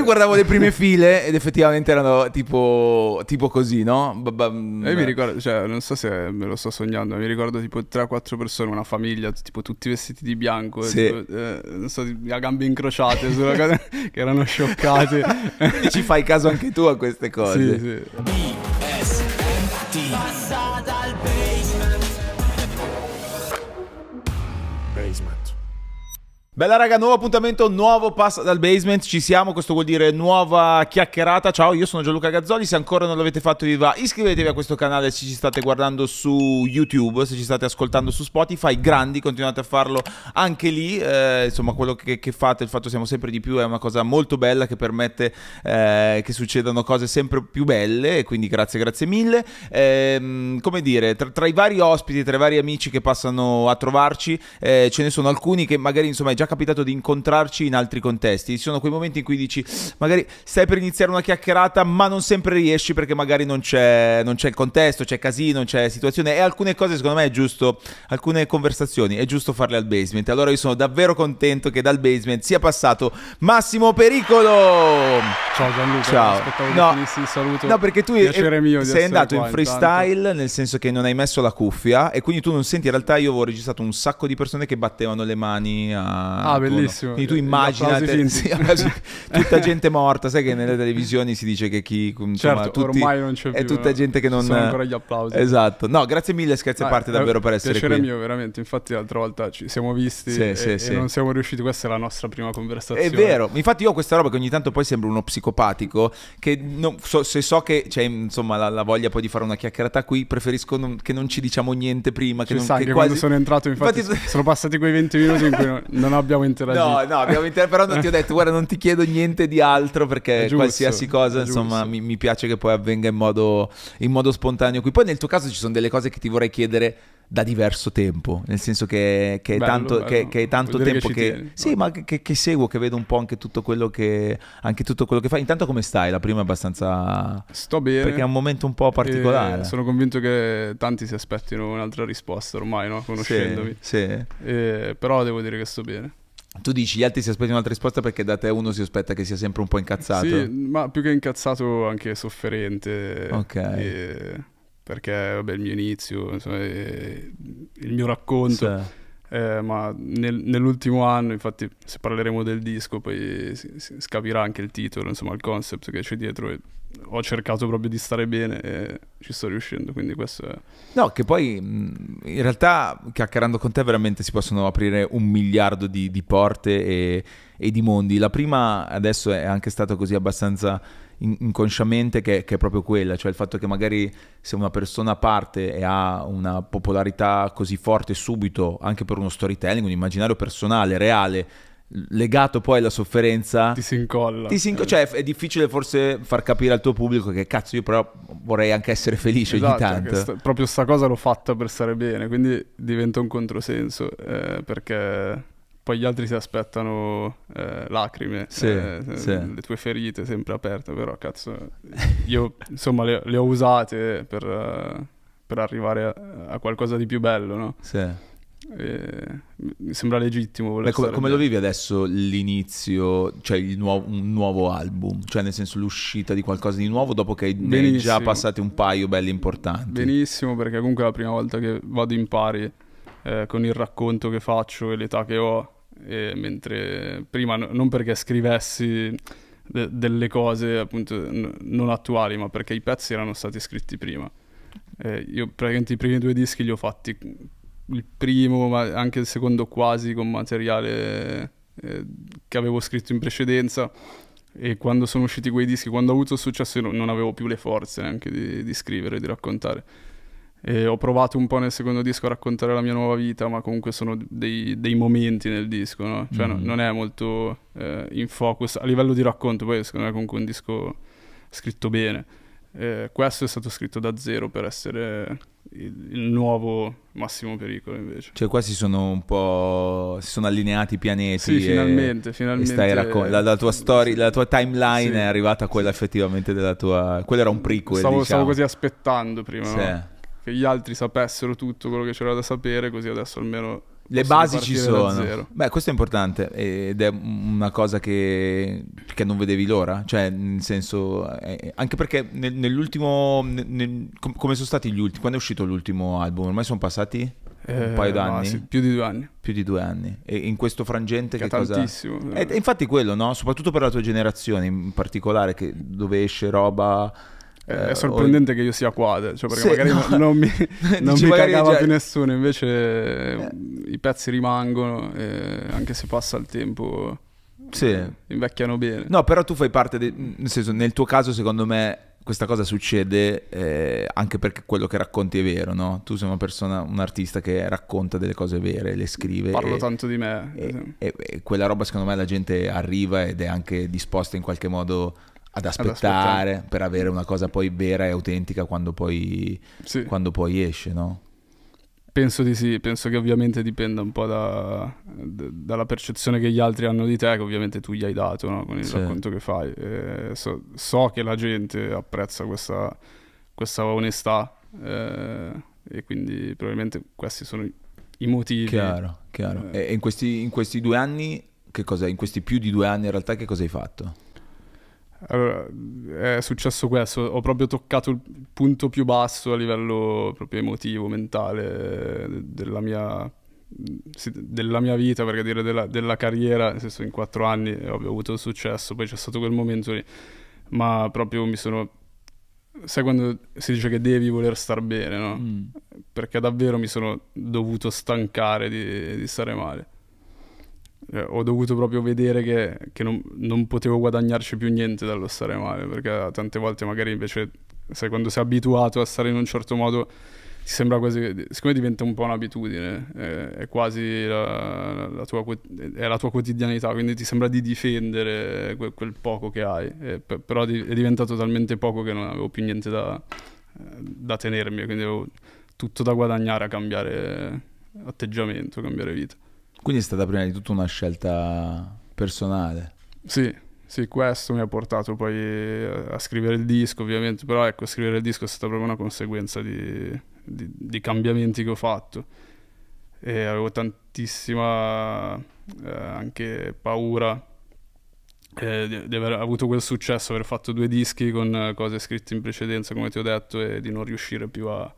io guardavo le prime file ed effettivamente erano tipo, tipo così, no? Io mi ricordo, cioè, non so se me lo sto sognando, mi ricordo tipo 3-4 persone, una famiglia, tipo tutti vestiti di bianco, sì. tipo, eh, non so, a gambe incrociate, sulla cosa, che erano scioccate. Quindi ci fai caso anche tu a queste cose. Sì, sì. Bella raga, nuovo appuntamento, nuovo pass dal basement, ci siamo, questo vuol dire nuova chiacchierata. Ciao, io sono Gianluca Gazzoli, se ancora non l'avete fatto vi va iscrivetevi a questo canale se ci state guardando su YouTube, se ci state ascoltando su Spotify, grandi, continuate a farlo anche lì. Eh, insomma, quello che, che, fate, il fatto che siamo sempre di più è una cosa molto bella che permette eh, che succedano cose sempre più belle, quindi grazie, grazie mille. Eh, come dire, tra, tra, i vari ospiti, tra i vari amici che passano a trovarci, eh, ce ne sono alcuni che magari insomma è già capitato di incontrarci in altri contesti. Ci sono quei momenti in cui dici, magari stai per iniziare una chiacchierata, ma non sempre riesci perché magari non c'è, non c'è il contesto, c'è casino, c'è situazione. E alcune cose, secondo me, è giusto, alcune conversazioni, è giusto farle al basement. Allora io sono davvero contento che dal basement sia passato Massimo Pericolo. Ciao Gianluca, Ciao. no, finissi, saluto. No, perché tu eh, sei andato in freestyle, intanto. nel senso che non hai messo la cuffia e quindi tu non senti, in realtà io avevo registrato un sacco di persone che battevano le mani a Ah, bellissimo. Quindi tu immagina tutta gente morta, sai che nelle televisioni si dice che chi insomma, certo, tutti, ormai non c'è più, è tutta eh. gente che non sono ancora gli applausi. Esatto. No, grazie mille scherzi a ah, parte davvero per essere piacere qui. Piacere mio veramente. Infatti l'altra volta ci siamo visti sì, e, sì, e sì. non siamo riusciti, questa è la nostra prima conversazione. È vero. Infatti io ho questa roba che ogni tanto poi sembro uno psicopatico che non, so, se so che c'è insomma la, la, voglia poi di fare una chiacchierata qui, preferisco non, che non ci diciamo niente prima, che, ci non, sa, che quasi... quando sono entrato infatti, infatti sono passati quei 20 minuti in cui non avevo abbiamo interagito. No, no, abbiamo interagito, però non ti ho detto, guarda, non ti chiedo niente di altro perché giusto, qualsiasi cosa, insomma, mi, mi, piace che poi avvenga in modo, in modo spontaneo qui. Poi nel tuo caso ci sono delle cose che ti vorrei chiedere da diverso tempo, nel senso che, che, bello, è, tanto, Che, che è tanto tempo che, sì, ma che, seguo, che vedo un po' anche tutto quello che, anche tutto quello che fai. Intanto come stai? La prima è abbastanza... Sto bene. Perché è un momento un po' eh, particolare. sono convinto che tanti si aspettino un'altra risposta ormai, no? conoscendomi. Sì, sì. E, eh, però devo dire che sto bene. Tu dici gli altri si aspettano un'altra risposta perché da te uno si aspetta che sia sempre un po' incazzato. Sì, ma più che incazzato anche sofferente. Ok. E perché vabbè, il mio inizio, insomma, il mio racconto. Sì. Eh, ma nel, nell'ultimo anno, infatti, se parleremo del disco, poi si, si capirà anche il titolo, insomma, il concept che c'è dietro. ho cercato proprio di stare bene e ci sto riuscendo, quindi questo è... No, che poi in realtà chiacchierando con te veramente si possono aprire un miliardo di, di porte e, e di mondi. La prima adesso è anche stata così abbastanza inconsciamente che, che, è proprio quella, cioè il fatto che magari se una persona parte e ha una popolarità così forte subito, anche per uno storytelling, un immaginario personale, reale, legato poi alla sofferenza... Ti si incolla. Ti si inco- eh. cioè è difficile forse far capire al tuo pubblico che cazzo io però vorrei anche essere felice esatto, ogni tanto. Sta, proprio sta cosa l'ho fatta per stare bene, quindi diventa un controsenso, eh, perché poi gli altri si aspettano eh, lacrime, sì, eh, sì. le tue ferite sempre aperte, però cazzo, io insomma le, le ho usate per, uh, per arrivare a, a, qualcosa di più bello, no? Sì. E, mi sembra legittimo. Beh, come, come lo vivi adesso l'inizio, cioè nuovo, un nuovo album? Cioè nel senso l'uscita di qualcosa di nuovo dopo che hai già passato un paio belli importanti? Benissimo, perché comunque è la prima volta che vado in pari eh, con il racconto che faccio e l'età che ho eh, mentre prima non perché scrivessi de- delle cose appunto n- non attuali, ma perché i pezzi erano stati scritti prima. Eh, io praticamente i primi due dischi li ho fatti, il primo ma anche il secondo quasi con materiale eh, che avevo scritto in precedenza e quando sono usciti quei dischi, quando ho avuto successo non avevo più le forze neanche di, di scrivere, di raccontare e ho provato un po' nel secondo disco a raccontare la mia nuova vita, ma comunque sono dei, dei momenti nel disco, no? Cioè mm no, non è molto eh, in focus a livello di racconto, poi secondo me è comunque un disco scritto bene. Eh, questo è stato scritto da zero per essere il, il, nuovo Massimo Pericolo invece. Cioè qua si sono un po'... si sono allineati i pianeti. Sì, e, finalmente, finalmente. E stai raccon- la, la, tua story, sì. la tua timeline sì. è arrivata a quella effettivamente della tua... Quello era un prequel, Stavo, diciamo. stavo così aspettando prima, sì. no? che gli altri sapessero tutto quello che c'era da sapere, così adesso almeno... Le basi ci sono. Beh, questo è importante ed è una cosa che, che non vedevi l'ora, cioè nel senso, eh, anche perché nel, nell'ultimo, nel, com- come sono stati gli ultimi, quando è uscito l'ultimo album? Ormai sono passati? un paio eh, d'anni? No, sì, più di due anni. Più di due anni. E in questo frangente che, che cosa... tantissimo. Eh, eh. E, infatti quello, no? Soprattutto per la tua generazione in particolare, che, dove esce roba eh, è sorprendente o... che io sia quadro, cioè perché sì, magari no. non mi, non mi cagava già... più nessuno, invece eh. i pezzi rimangono, anche se passa il tempo sì. invecchiano bene. No, però tu fai parte, de... nel senso, nel tuo caso secondo me questa cosa succede eh, anche perché quello che racconti è vero, no? Tu sei una persona, un artista che racconta delle cose vere, le scrive. Parlo e, tanto di me. E, e, e, quella roba secondo me la gente arriva ed è anche disposta in qualche modo ad aspettare, per avere una cosa poi vera e autentica quando poi, sì. quando poi esce, no? Penso di sì, penso che ovviamente dipenda un po' da, da, dalla percezione che gli altri hanno di te, che ovviamente tu gli hai dato no? con il sì. racconto che fai. Eh, so, so, che la gente apprezza questa, questa onestà eh, e quindi probabilmente questi sono i motivi. Chiaro, chiaro. Eh. E in questi, in questi due anni, che cosa, in questi più di due anni in realtà, che cosa hai fatto? Allora, è successo questo, ho proprio toccato il punto più basso a livello proprio emotivo, mentale della mia, della mia vita, perché dire della, della carriera, nel senso in quattro anni eh, ho avuto successo, poi c'è stato quel momento lì, ma proprio mi sono... Sai quando si dice che devi voler star bene, no? Mm. Perché davvero mi sono dovuto stancare di, di stare male eh, ho dovuto proprio vedere che, che non, non, potevo guadagnarci più niente dallo stare male, perché tante volte magari invece, sai, quando sei abituato a stare in un certo modo, ti sembra quasi, siccome diventa un po' un'abitudine, eh, è quasi la, la, tua, è la, tua, quotidianità, quindi ti sembra di difendere quel, quel poco che hai, eh, per, però è diventato talmente poco che non avevo più niente da, da tenermi, quindi avevo tutto da guadagnare a cambiare atteggiamento, cambiare vita. Quindi è stata prima di tutto una scelta personale. Sì, sì, questo mi ha portato poi eh, a scrivere il disco, ovviamente, però ecco, scrivere il disco è stata proprio una conseguenza di, di, di cambiamenti che ho fatto. E avevo tantissima eh, anche paura eh, di, di, aver avuto quel successo, aver fatto due dischi con eh, cose scritte in precedenza, come ti ho detto, e di non riuscire più a,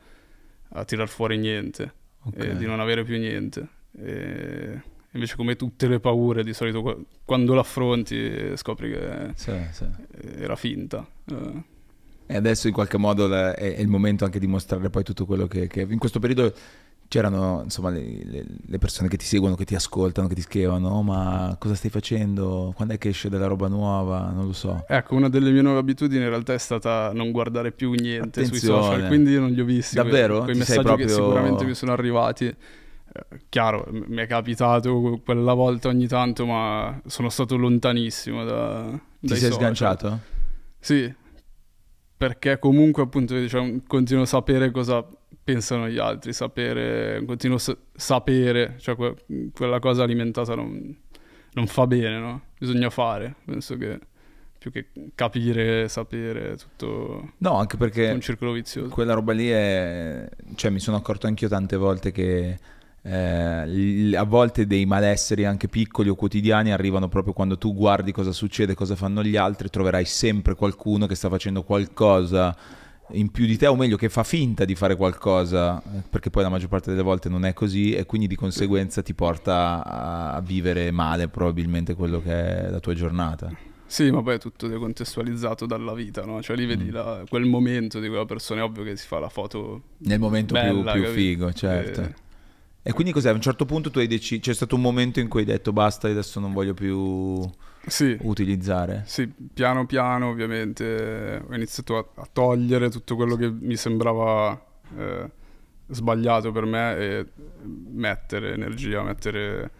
a tirar fuori niente, okay. e di non avere più niente. E invece come tutte le paure di solito quando l'affronti scopri che sì, sì. era finta. E adesso in qualche modo è, il momento anche di mostrare poi tutto quello che... che in questo periodo c'erano insomma le, le, persone che ti seguono, che ti ascoltano, che ti scrivono, oh, ma cosa stai facendo? Quando è che esce della roba nuova? Non lo so. Ecco, una delle mie nuove abitudini in realtà è stata non guardare più niente Attenzione. sui social, quindi io non li ho visti. Davvero? Quei, quei messaggi proprio... che sicuramente mi sono arrivati chiaro, mi è capitato quella volta ogni tanto, ma sono stato lontanissimo da... Ti sei social. sganciato? Sì, perché comunque appunto diciamo, continuo a sapere cosa pensano gli altri, sapere, continuo a sa- sapere, cioè que- quella cosa alimentata non, non fa bene, no? Bisogna fare, penso che più che capire, sapere, tutto... No, anche perché... Un circolo vizioso. Quella roba lì è... Cioè mi sono accorto anch'io tante volte che eh, a volte dei malesseri anche piccoli o quotidiani arrivano proprio quando tu guardi cosa succede, cosa fanno gli altri, troverai sempre qualcuno che sta facendo qualcosa in più di te, o meglio, che fa finta di fare qualcosa, eh, perché poi la maggior parte delle volte non è così, e quindi di conseguenza ti porta a, vivere male probabilmente quello che è la tua giornata. Sì, ma poi è tutto decontestualizzato dalla vita, no? Cioè lì vedi mm. la, quel momento di quella persona, è ovvio che si fa la foto... Nel momento bella, più, più figo, eh, certo. E e quindi cos'è? A un certo punto tu hai deciso, c'è stato un momento in cui hai detto basta, adesso non voglio più sì. utilizzare. Sì, piano piano ovviamente ho iniziato a, a togliere tutto quello che mi sembrava eh, sbagliato per me e mettere energia, mettere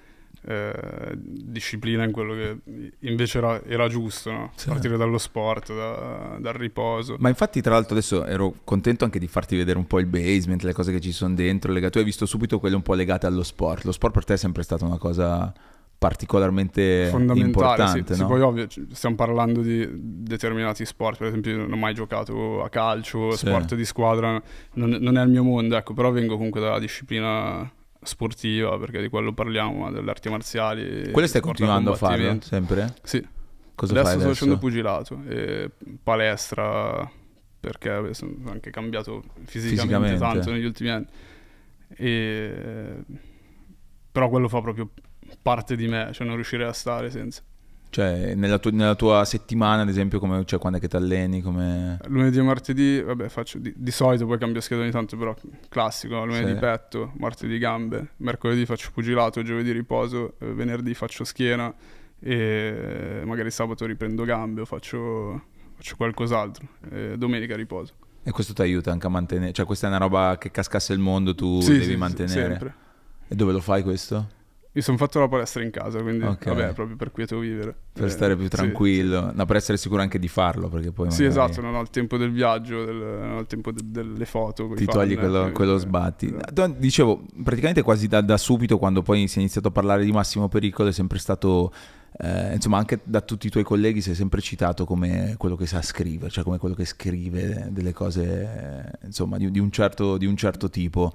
eh, disciplina in quello che invece era, era giusto, no? sì. partire dallo sport, da, dal riposo. Ma infatti, tra l'altro, adesso ero contento anche di farti vedere un po' il basement, le cose che ci sono dentro. Legate. Tu hai visto subito quelle un po' legate allo sport. Lo sport per te è sempre stata una cosa particolarmente importante. Sì, no? sì, poi ovvio, stiamo parlando di determinati sport, per esempio non ho mai giocato a calcio, sì. sport di squadra, non, non, è il mio mondo, ecco, però vengo comunque dalla disciplina sportiva, perché di quello parliamo, ma delle arti marziali. Quelle stai continuando a farlo sempre? Sì. Cosa adesso, adesso? sto facendo pugilato, e palestra, perché sono anche cambiato fisicamente, fisicamente. tanto negli ultimi anni. E... Però quello fa proprio parte di me, cioè non riuscirei a stare senza. Cioè, nella, tu- nella, tua settimana, ad esempio, come, cioè, quando è che ti alleni? Come... Lunedì e martedì, vabbè, faccio di, di solito, poi cambio scheda ogni tanto, però classico, lunedì sì. petto, martedì gambe, mercoledì faccio pugilato, giovedì riposo, eh, venerdì faccio schiena e magari sabato riprendo gambe o faccio, faccio qualcos'altro, e domenica riposo. E questo ti aiuta anche a mantenere, cioè questa è una roba che cascasse il mondo, tu sì, devi sì, mantenere. Sì, sempre. E dove lo fai questo? Mi sono fatto la palestra in casa, quindi okay. vabbè, proprio per quieto vivere. Per eh, stare più tranquillo, sì. no, per essere sicuro anche di farlo, perché poi Sì, magari... esatto, non ho il tempo del viaggio, del, non ho il tempo de- delle foto. Ti fan, togli quello, eh, quello sbatti. Eh. Dicevo, praticamente quasi da, da, subito, quando poi si è iniziato a parlare di Massimo Pericolo, è sempre stato... Eh, insomma, anche da tutti i tuoi colleghi sei sempre citato come quello che sa scrivere, cioè come quello che scrive delle cose, insomma, di, di, un, certo, di un certo tipo.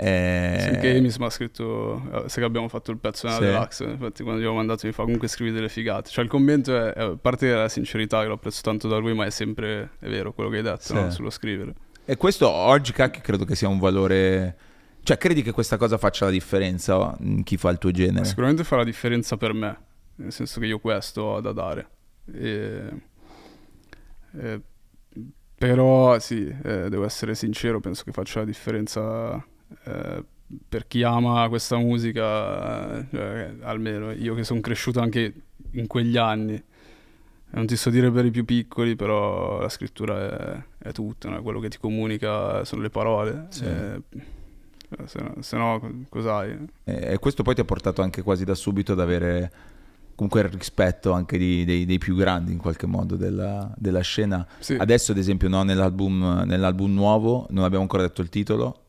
Eh... Sì, che mi ha scritto, eh, se abbiamo fatto il pezzo nella sì. deluxe, infatti quando gli ho mandato mi fa comunque scrivere delle figate. Cioè il commento è, a parte della sincerità che l'ho apprezzo tanto da lui, ma è sempre, è vero quello che hai detto sì. no? sullo scrivere. E questo oggi, cacchio, credo che sia un valore... Cioè credi che questa cosa faccia la differenza in chi fa il tuo genere? Ma sicuramente fa la differenza per me, nel senso che io questo ho da dare. E... E... Però sì, eh, devo essere sincero, penso che faccia la differenza eh, per chi ama questa musica, eh, cioè, almeno io che sono cresciuto anche in quegli anni, eh, non ti so dire per i più piccoli, però la scrittura è, è tutto, no? quello che ti comunica sono le parole. Sì. E, se no, se no cos'hai? E questo poi ti ha portato anche quasi da subito ad avere comunque il rispetto anche di, dei, dei, più grandi in qualche modo della, della scena. Sì. Adesso, ad esempio, no, nell'album, nell'album nuovo, non abbiamo ancora detto il titolo,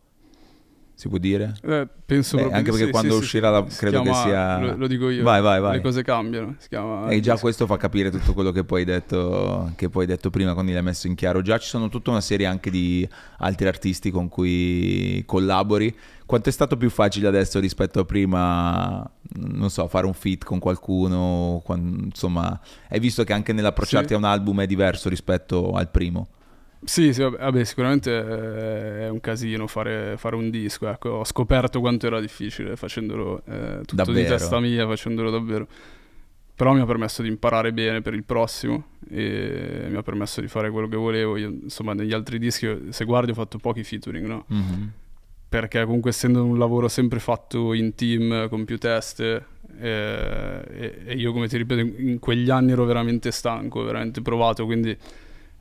si può dire? Eh, penso eh, Anche perché sì, quando sì, uscirà, la, credo chiama, che sia. Lo, lo, dico io. Vai, vai, vai. Le cose cambiano. Chiama... E già questo fa capire tutto quello che poi hai detto, che poi hai detto prima, quando l'hai messo in chiaro. Già ci sono tutta una serie anche di altri artisti con cui collabori. Quanto è stato più facile adesso rispetto a prima, non so, fare un fit con qualcuno? Quando, insomma, hai visto che anche nell'approcciarti sì. a un album è diverso rispetto al primo. Sì, sì, vabbè, sicuramente eh, è un casino fare, fare, un disco, ecco, ho scoperto quanto era difficile facendolo eh, tutto davvero. di testa mia, facendolo davvero. Però mi ha permesso di imparare bene per il prossimo e mi ha permesso di fare quello che volevo. Io, insomma, negli altri dischi, se guardi, ho fatto pochi featuring, no? Mm-hmm. Perché comunque essendo un lavoro sempre fatto in team, con più test, eh, e, e io come ti ripeto, in, in quegli anni ero veramente stanco, veramente provato, quindi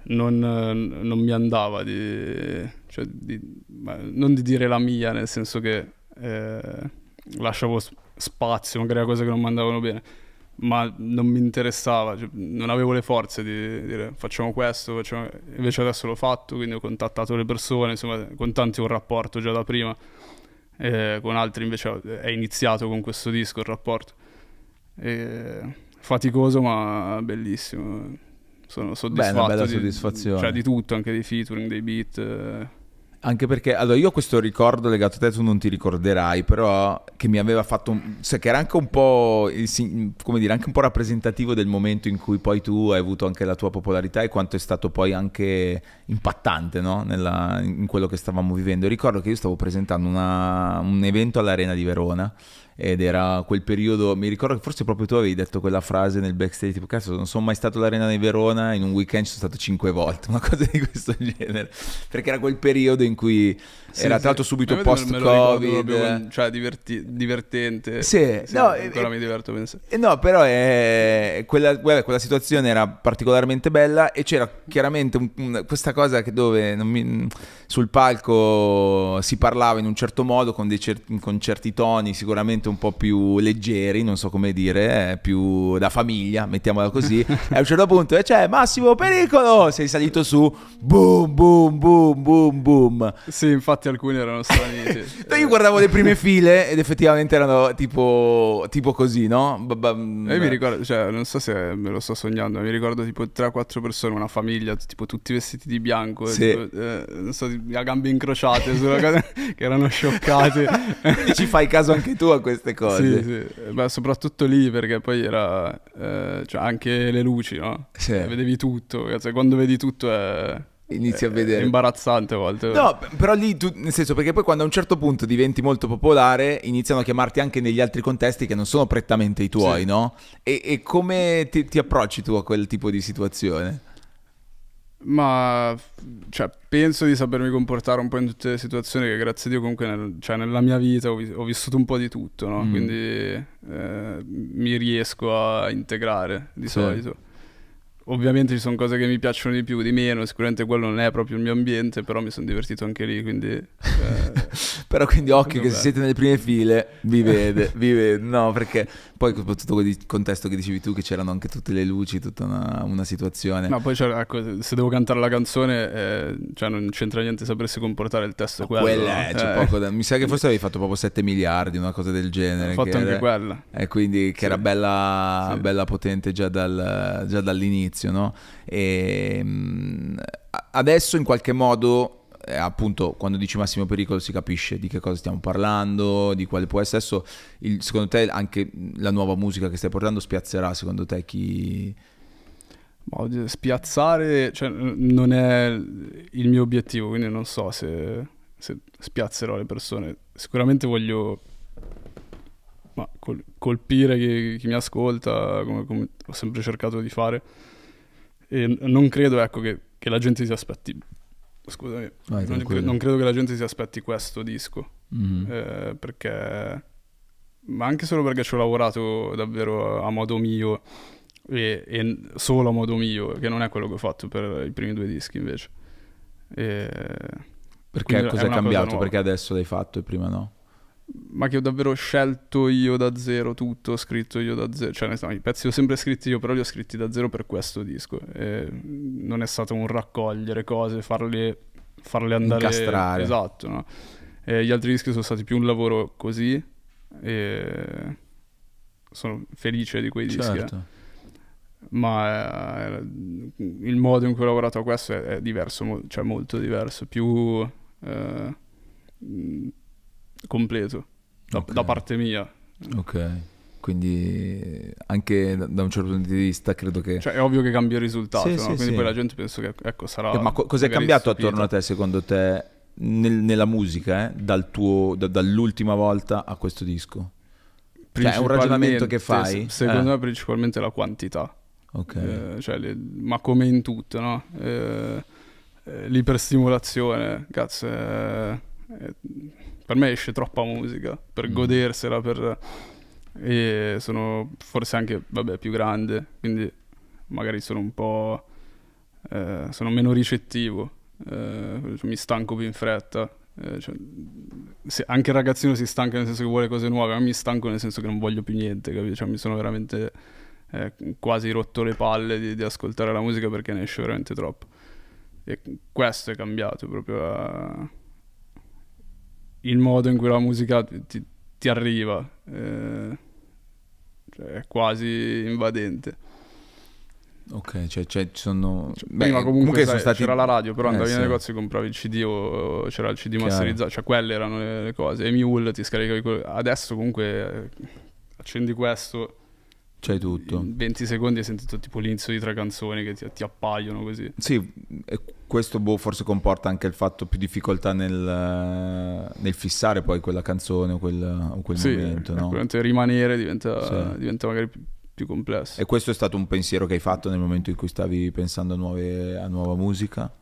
non, non mi andava di, cioè di, non di dire la mia, nel senso che eh, lasciavo spazio, magari a cose che non mi andavano bene, ma non mi interessava, cioè, non avevo le forze di, di dire facciamo questo, facciamo... invece adesso l'ho fatto, quindi ho contattato le persone, insomma con tanti ho un rapporto già da prima, eh, con altri invece è iniziato con questo disco il rapporto. Eh, faticoso ma bellissimo sono soddisfatto. Beh, una bella di, soddisfazione. Cioè di tutto, anche dei featuring, dei beat. Eh. Anche perché, allora io questo ricordo legato a te tu non ti ricorderai, però che mi aveva fatto, un, cioè che era anche un po', come dire, anche un po' rappresentativo del momento in cui poi tu hai avuto anche la tua popolarità e quanto è stato poi anche impattante, no? Nella, in quello che stavamo vivendo. Ricordo che io stavo presentando una, un evento all'Arena di Verona ed era quel periodo, mi ricordo che forse proprio tu avevi detto quella frase nel backstage, tipo cazzo non sono mai stato all'Arena di Verona, in un weekend sono stato cinque volte, una cosa di questo genere, perché era quel periodo in cui sì, era sì. trattato subito Ma post Covid, cioè diverti- divertente, sì, sì no, ancora eh, mi diverto penso. Eh, no, però eh, quella, guarda, quella, situazione era particolarmente bella e c'era chiaramente un, un, questa cosa che dove mi, sul palco si parlava in un certo modo con, cer- con certi toni sicuramente un po' più leggeri, non so come dire, eh, più da famiglia, mettiamola così. e a un certo punto eh, c'è Massimo Pericolo, sei salito su, boom, boom, boom, boom, boom. Sì, infatti alcuni erano straniti. Io guardavo le prime file ed effettivamente erano tipo, tipo così, no? E mi eh. ricordo, cioè, non so se me lo sto sognando, mi ricordo tipo 3-4 persone, una famiglia, tipo tutti vestiti di bianco, sì. tipo, eh, non so, a gambe incrociate, sulla che erano scioccate. Ci fai caso anche tu a questo? queste cose. Sì, sì. Ma soprattutto lì perché poi era... Eh, cioè anche le luci, no? Sì. Eh, vedevi tutto, cioè quando vedi tutto è... Inizi a vedere. È imbarazzante a volte. No, però lì tu, nel senso, perché poi quando a un certo punto diventi molto popolare, iniziano a chiamarti anche negli altri contesti che non sono prettamente i tuoi, sì. no? E, e come ti, ti, approcci tu a quel tipo di situazione? Ma cioè, penso di sapermi comportare un po' in tutte le situazioni che grazie a Dio comunque nel, cioè, nella mia vita ho, vi- ho, vissuto un po' di tutto, no? mm. quindi eh, mi riesco a integrare di sì. solito. Ovviamente ci sono cose che mi piacciono di più, di meno, sicuramente quello non è proprio il mio ambiente, però mi sono divertito anche lì, quindi... Eh... Però quindi occhio che se siete nelle prime file vi vede, vi vede. No, perché poi soprattutto quel contesto che dicevi tu che c'erano anche tutte le luci, tutta una, una situazione. No, poi ecco, se devo cantare la canzone, eh, cioè non c'entra niente sapersi comportare il testo quello. Quella è, eh, c'è eh. poco da... Mi sa che forse avevi fatto proprio 7 miliardi, una cosa del genere. Ho fatto anche era... quella. E eh, quindi che sì. era bella, sì. bella potente già, dal, già dall'inizio, no? E ehm, adesso in qualche modo eh, appunto quando dici massimo pericolo si capisce di che cosa stiamo parlando, di quale può essere. Adesso il, secondo te anche la nuova musica che stai portando spiazzerà secondo te chi... Spiazzare cioè, non è il mio obiettivo, quindi non so se, se spiazzerò le persone. Sicuramente voglio ma, col, colpire chi, chi, mi ascolta, come, come, ho sempre cercato di fare. E non credo ecco, che, che la gente si aspetti Scusami, Vai, non, cre- non, credo che la gente si aspetti questo disco, mm-hmm. eh, perché... Ma anche solo perché ci ho lavorato davvero a modo mio e, e, solo a modo mio, che non è quello che ho fatto per i primi due dischi invece. E... Perché Quindi cosa è cambiato? Perché adesso l'hai fatto e prima no? ma che ho davvero scelto io da zero tutto, ho scritto io da zero, cioè no, i pezzi li ho sempre scritti io, però li ho scritti da zero per questo disco. E non è stato un raccogliere cose, farle, farle andare... Incastrare. Esatto, no? E gli altri dischi sono stati più un lavoro così e sono felice di quei certo. dischi. Eh? Certo. Ma eh, il modo in cui ho lavorato a questo è, è diverso, mo- cioè molto diverso, più... Eh, completo da, okay. da parte mia. Ok. Quindi anche da un certo punto di vista credo che... Cioè è ovvio che cambia il risultato, sì, no? sì, quindi sì. poi la gente penso che ecco, sarà... Eh, ma co- cos'è cambiato stupita. attorno a te secondo te nel, nella musica eh? Dal tuo, da, dall'ultima volta a questo disco? Cioè è un ragionamento che fai? secondo eh. me principalmente la quantità. Okay. Eh, cioè le, ma come in tutto, no? Eh, eh, l'iperstimolazione, cazzo... È, è per me esce troppa musica per mm. godersela, per... e sono forse anche, vabbè, più grande, quindi magari sono un po'... Eh, sono meno ricettivo, eh, mi stanco più in fretta. Eh, cioè, anche il ragazzino si stanca nel senso che vuole cose nuove, ma mi stanco nel senso che non voglio più niente, Cioè, mi sono veramente eh, quasi rotto le palle di, di, ascoltare la musica perché ne esce veramente troppo. E questo è cambiato proprio. A il modo in cui la musica ti, ti arriva, eh, cioè è quasi invadente. Ok, cioè, cioè ci sono... Cioè, Beh, prima comunque, comunque sai, stati... c'era la radio, però eh, andavi sì. nei negozi e compravi il CD o c'era il CD Chiaro. masterizzato, cioè quelle erano le, cose. E Mule ti scaricavi... Adesso comunque eh, accendi questo C'hai tutto. In 20 secondi hai sentito tipo l'inizio di tre canzoni che ti, ti appaiono così. Sì, questo boh, forse comporta anche il fatto più difficoltà nel, nel fissare poi quella canzone o quel, o quel sì, momento. No? rimanere diventa, sì. diventa magari più, più, complesso. E questo è stato un pensiero che hai fatto nel momento in cui stavi pensando a, nuove, a nuova musica?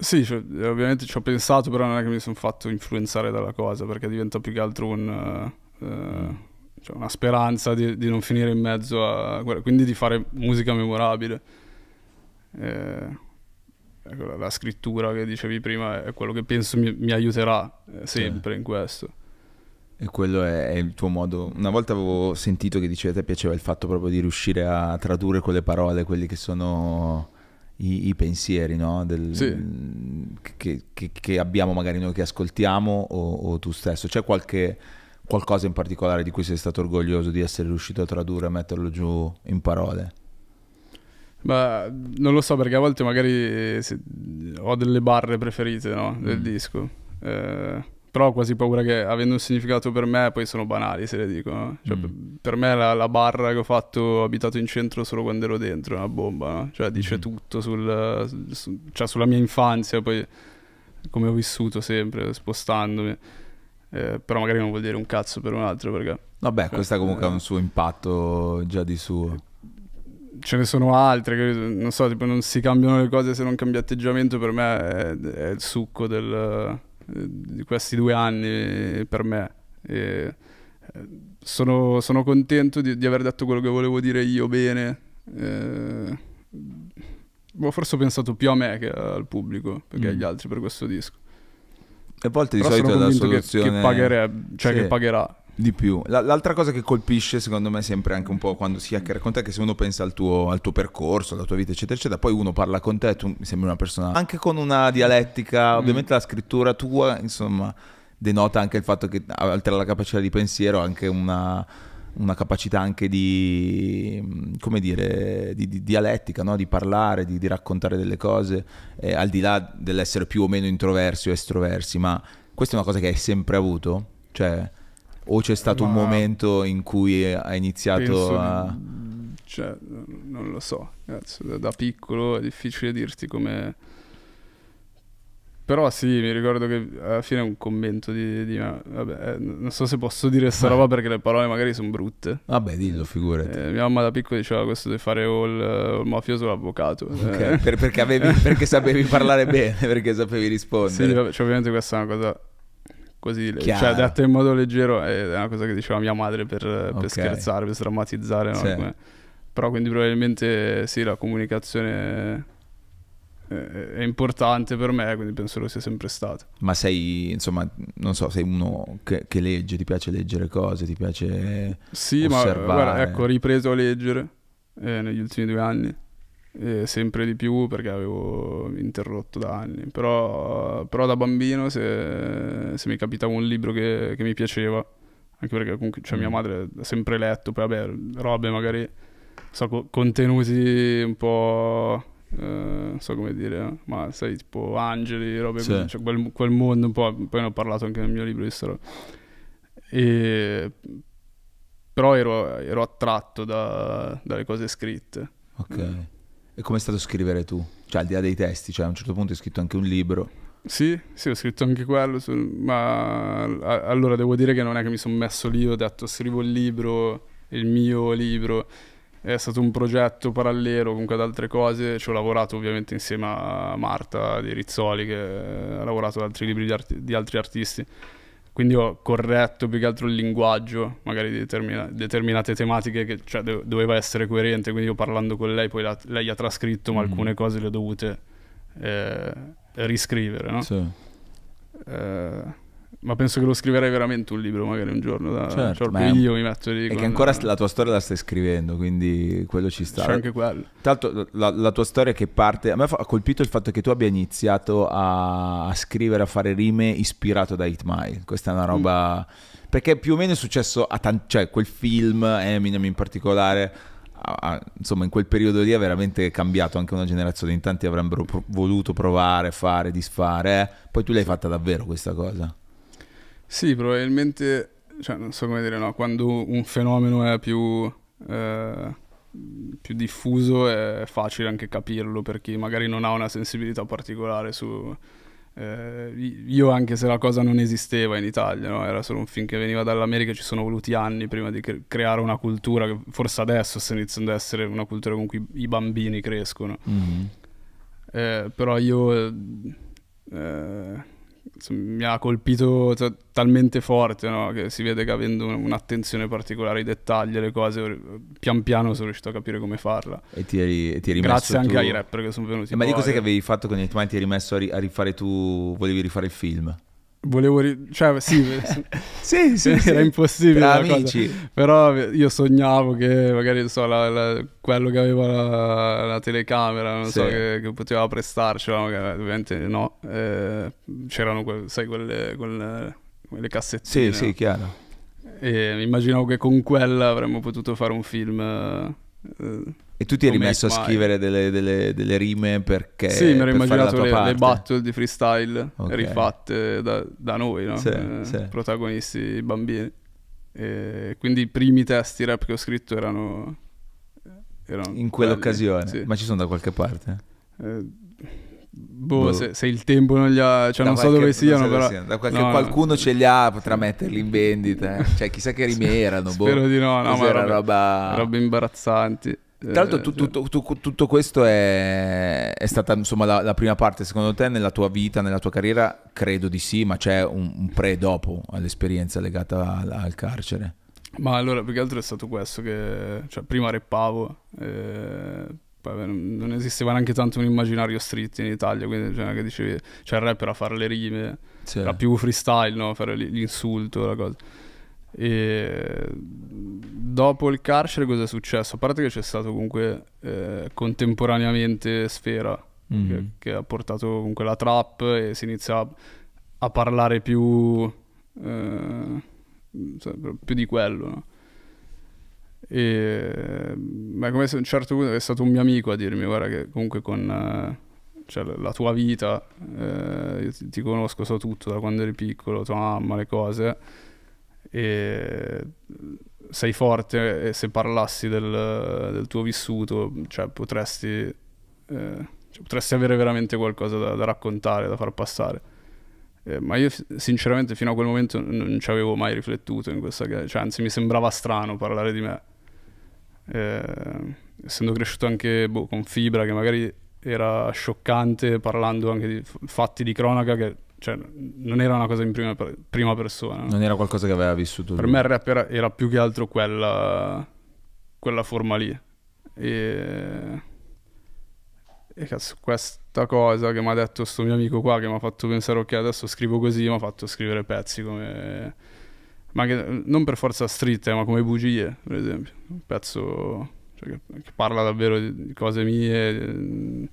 Sì, cioè, ovviamente ci ho pensato, però non è che mi sono fatto influenzare dalla cosa, perché diventa più che altro un... Uh, cioè, una speranza di, di, non finire in mezzo a... quello, quindi di fare musica memorabile. Eh, ecco, la scrittura che dicevi prima è quello che penso mi, mi aiuterà eh, sempre eh. in questo. E quello è, il tuo modo. Una volta avevo sentito che dicevi a te piaceva il fatto proprio di riuscire a tradurre con le parole quelli che sono i, i pensieri, no? Del, sì. che, che, che, abbiamo magari noi che ascoltiamo o, o tu stesso. C'è qualche qualcosa in particolare di cui sei stato orgoglioso di essere riuscito a tradurre, a metterlo giù in parole? Beh, non lo so perché a volte magari eh, ho delle barre preferite no? del mm. disco, eh, però ho quasi paura che avendo un significato per me poi sono banali se le dico. No? Cioè, mm. Per me la, la, barra che ho fatto abitato in centro solo quando ero dentro è una bomba, no? cioè dice mm. tutto sul, su, cioè, sulla mia infanzia, poi come ho vissuto sempre spostandomi eh, però magari non vuol dire un cazzo per un altro perché... Vabbè, cioè, questa comunque ha eh. un suo impatto già di suo. Ce ne sono altre, che, non so, tipo non si cambiano le cose se non cambia atteggiamento, per me è, è il succo del, eh, di questi due anni per me. E sono, sono contento di, di, aver detto quello che volevo dire io bene. Eh, boh, forse ho pensato più a me che al pubblico, perché mm. agli altri per questo disco a volte di solito sono è la soluzione che, cioè che, pagherebbe, cioè sì. che pagherà di più. l'altra cosa che colpisce, secondo me, sempre anche un po' quando si hacker con te, è che se uno pensa al tuo, al tuo, percorso, alla tua vita, eccetera, eccetera, poi uno parla con te, tu mi sembri una persona anche con una dialettica, mm. ovviamente mm. la scrittura tua, insomma, denota anche il fatto che oltre alla capacità di pensiero, anche una una capacità anche di, mm, come dire, di, di dialettica, no? di parlare, di, di raccontare delle cose, eh, al di là dell'essere più o meno introversi o estroversi, ma questa è una cosa che hai sempre avuto? Cioè, o c'è stato ma un momento in cui hai iniziato a... Di, mm, cioè, non lo so, da piccolo è difficile dirti come però sì, mi ricordo che alla fine un commento di, di vabbè, eh, non so se posso dire sta roba perché le parole magari sono brutte. Vabbè, dillo, figurati. Eh, mia mamma da piccolo diceva questo di fare o il, mafioso o l'avvocato. Okay, eh. per, perché, avevi, perché, sapevi parlare bene, perché sapevi rispondere. Sì, vabbè, cioè, ovviamente questa è una cosa così, Chiaro. cioè detta in modo leggero eh, è una cosa che diceva mia madre per, per okay. scherzare, per strammatizzare, no? sì. Però quindi probabilmente sì, la comunicazione è importante per me, quindi penso lo sia sempre stato. Ma sei, insomma, non so, sei uno che, che legge, ti piace leggere cose, ti piace Sì, osservare. ma guarda, ecco, ho ripreso a leggere eh, negli ultimi due anni, eh, sempre di più perché avevo interrotto da anni, però, però da bambino se, se, mi capitava un libro che, che mi piaceva, anche perché comunque cioè, mia mm. madre ha sempre letto, poi vabbè, robe magari, so, contenuti un po' Eh, non so come dire, ma sai, tipo angeli, robe sì. cioè quel, quel, mondo un po', poi ne ho parlato anche nel mio libro di storia. E, però ero, ero attratto da, dalle cose scritte. Ok. Mm. E è stato scrivere tu? Cioè, al di là dei testi, cioè a un certo punto hai scritto anche un libro. Sì, sì, ho scritto anche quello, su, ma a, allora devo dire che non è che mi sono messo lì, ho detto scrivo il libro, il mio libro è stato un progetto parallelo comunque ad altre cose, ci ho lavorato ovviamente insieme a Marta di Rizzoli che ha lavorato ad altri libri di, art- di altri artisti, quindi ho corretto più che altro il linguaggio, magari di determina- determinate tematiche che cioè, do- doveva essere coerente, quindi io parlando con lei poi la- lei ha trascritto, ma mm. alcune cose le ho dovute eh, riscrivere. No? Sì. Eh, ma penso che lo scriverei veramente un libro, magari un giorno. Da, certo, cioè, io mi metto lì. E che ancora la tua storia la stai scrivendo, quindi quello ci sta. C'è anche quello. Tanto la, la, tua storia che parte. A me ha colpito il fatto che tu abbia iniziato a, a scrivere, a fare rime ispirato da Hit Mile Questa è una roba. Mm. Perché più o meno è successo a tanti. cioè quel film, Eminem in particolare. A, insomma, in quel periodo lì ha veramente cambiato anche una generazione. In tanti avrebbero pro voluto provare, fare, disfare. Eh? Poi tu l'hai fatta davvero questa cosa. Sì, probabilmente, cioè, non so come dire, no, quando un fenomeno è più, eh, più diffuso è facile anche capirlo per chi magari non ha una sensibilità particolare su... Eh, io anche se la cosa non esisteva in Italia, no? era solo un film che veniva dall'America, ci sono voluti anni prima di cre- creare una cultura che forse adesso sta iniziando ad essere una cultura con cui i bambini crescono. Mm-hmm. Eh, però io... Eh, mi ha colpito t- talmente forte no? che si vede che avendo un'attenzione particolare ai dettagli e alle cose, pian piano sono riuscito a capire come farla. E ti eri, e ti eri Grazie anche tu... ai rapper che sono venuti. Eh, ma di cose che avevi fatto con i tuoi? Ti eri messo a, ri- a, rifare tu, volevi rifare il film? volevo... Ri- cioè, sì, sì, sì, era sì. impossibile Tra amici. cosa. Però io sognavo che magari, so, la, la, quello che aveva la, la telecamera, non sì. so, che, che, poteva prestarcela, magari, ovviamente no. Eh, c'erano, que- sai, quelle, quelle, quelle cassettine. Sì, sì, chiaro. E immaginavo che con quella avremmo potuto fare un film... Eh, e tu ti eri messo a scrivere delle, delle, delle, rime perché... Sì, mi ero immaginato le, le, battle di freestyle okay. rifatte da, da noi, no? sì, eh, sì. protagonisti bambini. E quindi i primi testi rap che ho scritto erano... erano In quell'occasione? Sì. Ma ci sono da qualche parte? Eh, boh, boh. Se, se, il tempo non li ha... Cioè non qualche, so dove siano, so però... Siano. Da qualche, no, qualcuno no. ce li ha, potrà metterli in vendita. Eh. Cioè chissà che rime erano, boh. Spero di no, no, ma robe, roba... robe imbarazzanti. Tra l'altro eh, tu, tu, tu, tutto questo è, è stata insomma, la, la, prima parte, secondo te nella tua vita, nella tua carriera? Credo di sì, ma c'è un, un pre dopo all'esperienza legata al, al, carcere. Ma allora, più che altro è stato questo che cioè, prima reppavo, eh, non esisteva neanche tanto un immaginario street in Italia, quindi cioè, che dicevi, cioè il rapper a fare le rime, sì. era più freestyle, no? fare l'insulto, la cosa. E dopo il carcere cosa è successo? A parte che c'è stato comunque eh, contemporaneamente Sfera mm-hmm. che, che, ha portato comunque la trap e si inizia a, a parlare più, eh, più di quello. No? E, ma è come se a un certo punto è stato un mio amico a dirmi guarda che comunque con eh, cioè, la tua vita, eh, io ti, ti conosco, so tutto da quando eri piccolo, tua mamma, le cose e sei forte e se parlassi del, del tuo vissuto, cioè potresti, eh, cioè potresti, avere veramente qualcosa da, da raccontare, da far passare. Eh, ma io sinceramente fino a quel momento non ci avevo mai riflettuto in questa cioè anzi mi sembrava strano parlare di me. Eh, essendo cresciuto anche boh, con Fibra che magari era scioccante parlando anche di fatti di cronaca che cioè, non era una cosa in prima, prima, persona. Non era qualcosa che aveva vissuto. Per lui. me il rap era, era, più che altro quella, quella forma lì. E, e cazzo, questa cosa che mi ha detto sto mio amico qua, che mi ha fatto pensare, ok, adesso scrivo così, mi ha fatto scrivere pezzi come... Ma che, non per forza street, ma come bugie, per esempio. Un pezzo cioè, che, che, parla davvero di, cose mie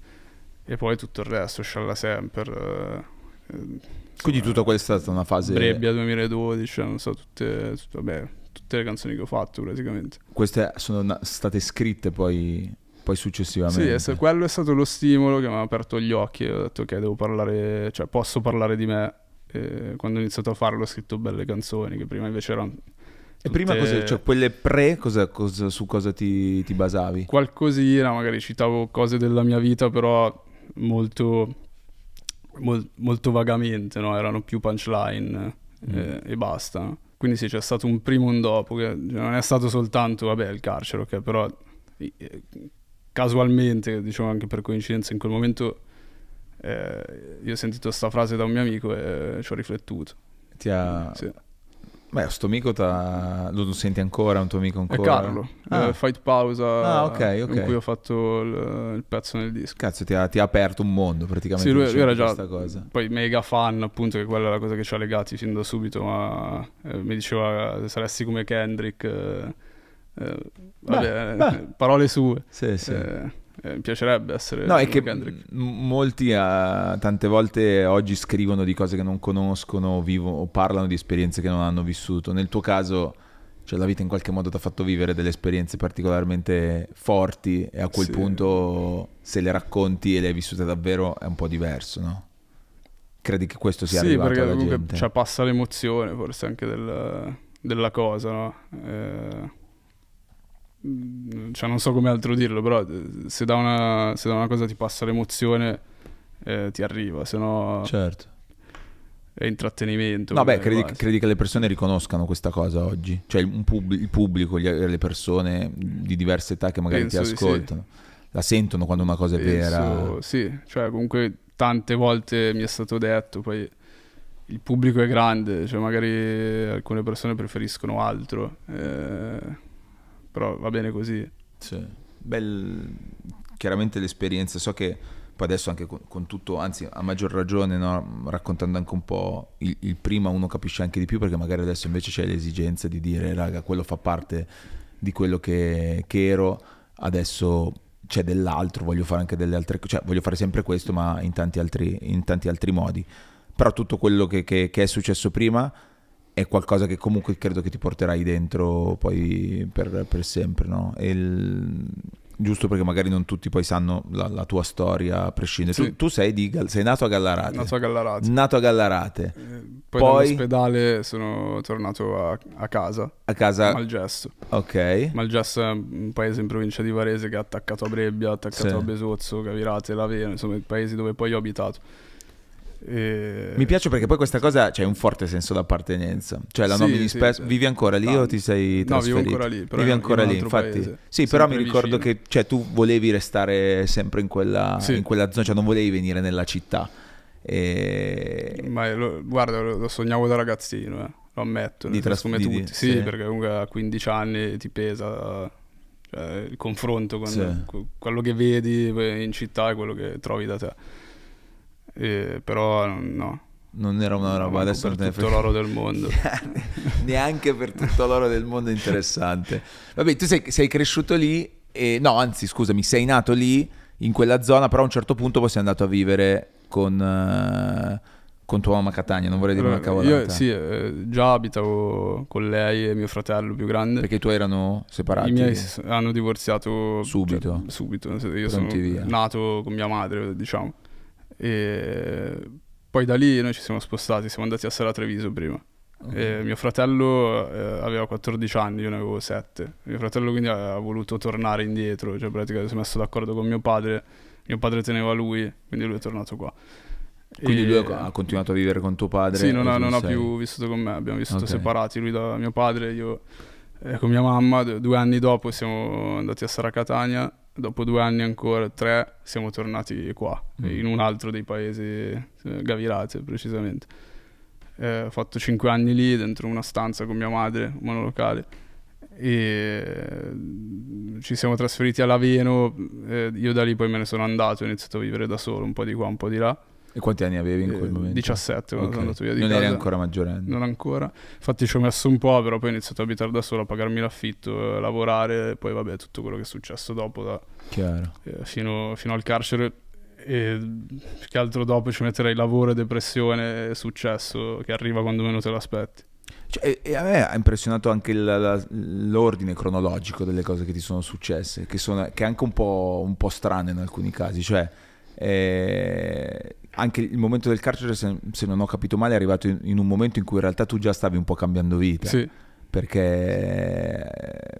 e, poi tutto il resto, scialla sempre. Eh quindi tutta questa è stata una fase... Brebbia 2012, non so, tutte, tutte, vabbè, tutte le canzoni che ho fatto praticamente. Queste sono state scritte poi poi successivamente. Sì, quello è stato lo stimolo che mi ha aperto gli occhi e ho detto ok, devo parlare, cioè posso parlare di me. E quando ho iniziato a farlo ho scritto belle canzoni che prima invece erano... E prima cosa, cioè quelle pre, cosa, cosa, su cosa ti, ti basavi? Qualcosina, magari citavo cose della mia vita, però molto mol- molto vagamente, no? erano più punchline mm. eh, e basta. No? Quindi sì, c'è stato un primo e un dopo, che non è stato soltanto vabbè, il carcere, okay, però eh, casualmente, diciamo anche per coincidenza, in quel momento eh, io ho sentito questa frase da un mio amico e ci ho riflettuto. Ti ha, sì. Beh, sto amico t'ha... lo senti ancora, un tuo amico ancora? È Carlo, eh, ah. eh, Fight Pausa, ah, okay, okay. con cui ho fatto il, il pezzo nel disco. Cazzo, ti ha, ti ha, aperto un mondo praticamente. Sì, lui, lui era già cosa. poi mega fan, appunto, che quella è la cosa che ci ha legati fin da subito, ma eh, mi diceva se saresti come Kendrick, eh, eh vabbè, beh, beh. parole sue. Sì, sì. Eh, eh, mi piacerebbe essere... No, è che Kendrick. molti uh, tante volte oggi scrivono di cose che non conoscono vivo, o parlano di esperienze che non hanno vissuto. Nel tuo caso, cioè, la vita in qualche modo ti ha fatto vivere delle esperienze particolarmente forti e a quel sì. punto se le racconti e le hai vissute davvero è un po' diverso, no? Credi che questo sia sì, arrivato alla comunque, gente? Sì, perché cioè, passa l'emozione forse anche del, della cosa, no? Eh Mm, cioè non so come altro dirlo, però eh, se da una, se da una cosa ti passa l'emozione eh, ti arriva, se no... Certo. È intrattenimento. No, credi, credi, che le persone riconoscano questa cosa oggi? Cioè il, pub- il pubblico, gli, le persone di diverse età che magari Penso ti ascoltano, sì. la sentono quando una cosa è Penso, vera? Sì, cioè comunque tante volte mi è stato detto, poi il pubblico è grande, cioè magari alcune persone preferiscono altro. Eh però va bene così. Sì. Bel... Chiaramente l'esperienza, so che poi adesso anche con, con tutto, anzi a maggior ragione, no? raccontando anche un po' il, il, prima uno capisce anche di più perché magari adesso invece c'è l'esigenza di dire raga quello fa parte di quello che, che ero, adesso c'è dell'altro, voglio fare anche delle altre cose, cioè voglio fare sempre questo ma in tanti altri, in tanti altri modi. Però tutto quello che, che, che è successo prima è qualcosa che comunque credo che ti porterai dentro poi per, per sempre, no? Il, giusto perché magari non tutti poi sanno la, la tua storia a prescindere. Sì. Tu, tu sei, di, sei, nato a Gallarate. Nato a Gallarate. Nato a Gallarate. Eh, poi, poi... dall'ospedale sono tornato a, a, casa. A casa? A Malgesso. Ok. Malgesso è un paese in provincia di Varese che è attaccato a Brebbia, attaccato sì. a Besozzo, Cavirate, Laveno, insomma i paesi dove poi ho abitato. E... Eh, mi piace perché poi questa cosa c'è cioè, un forte senso d'appartenenza. Cioè, la sì, nomini sì, spesso. Sì. Vivi ancora lì no. o ti sei trasferito? No, vivo ancora lì. Però vivi ancora in lì, infatti. Paese, sì, però mi ricordo vicino. che cioè, tu volevi restare sempre in quella, in quella zona, cioè non volevi venire nella città. E... Ma lo, guarda, lo, sognavo da ragazzino, eh. lo ammetto. Di tras- come tutti. Sì, sì, perché comunque a 15 anni ti pesa cioè, il confronto con quello che vedi in città e quello che trovi da te eh, però no. Non era una roba, adesso per tutto l'oro del mondo. Neanche per tutto l'oro del mondo interessante. Vabbè, tu sei, sei cresciuto lì, e, no anzi scusami, sei nato lì, in quella zona, però a un certo punto poi sei andato a vivere con... Uh, con tua mamma Catania, non vorrei dire una cavolata. Io sì, eh, già abitavo con lei e mio fratello più grande. Perché tu erano separati? I miei hanno divorziato subito. Cioè, subito, io Pronti sono via. nato con mia madre, diciamo. E poi da lì noi ci siamo spostati, siamo andati a Sala Treviso prima. Okay. mio fratello eh, aveva 14 anni, io ne avevo 7. Mio fratello quindi ha voluto tornare indietro, cioè praticamente si è messo d'accordo con mio padre, mio padre teneva lui, quindi lui è tornato qua. Quindi e... lui ha continuato a vivere con tuo padre? Sì, non, ha, non ha, più vissuto con me, abbiamo vissuto okay. separati, lui da mio padre, io eh, con mia mamma, due anni dopo siamo andati a Sara Catania dopo due anni ancora, tre, siamo tornati qua, mm. in un altro dei paesi, eh, Gavirate precisamente. Eh, ho fatto cinque anni lì, dentro una stanza con mia madre, monolocale. E mm, ci siamo trasferiti a Laveno, eh, io da lì poi me ne sono andato, ho iniziato a vivere da solo, un po' di qua, un po' di là e quanti anni avevi in eh, quel momento? 17, quando okay. sono andato via di non casa. Non eri ancora maggiorenne? Non ancora. Infatti ci ho messo un po', però poi ho iniziato a abitare da solo, a pagarmi l'affitto, a lavorare, poi vabbè, tutto quello che è successo dopo. Da, eh, fino, fino al carcere e più che altro dopo ci metterei lavoro, e depressione, successo che arriva quando meno te l'aspetti. Cioè, e a me ha impressionato anche la, la, l'ordine cronologico delle cose che ti sono successe, che, sono, che è anche un po', un po strano in alcuni casi. Cioè, eh, anche il momento del carcere, se, se, non ho capito male, è arrivato in, in, un momento in cui in realtà tu già stavi un po' cambiando vita. Sì. Perché eh,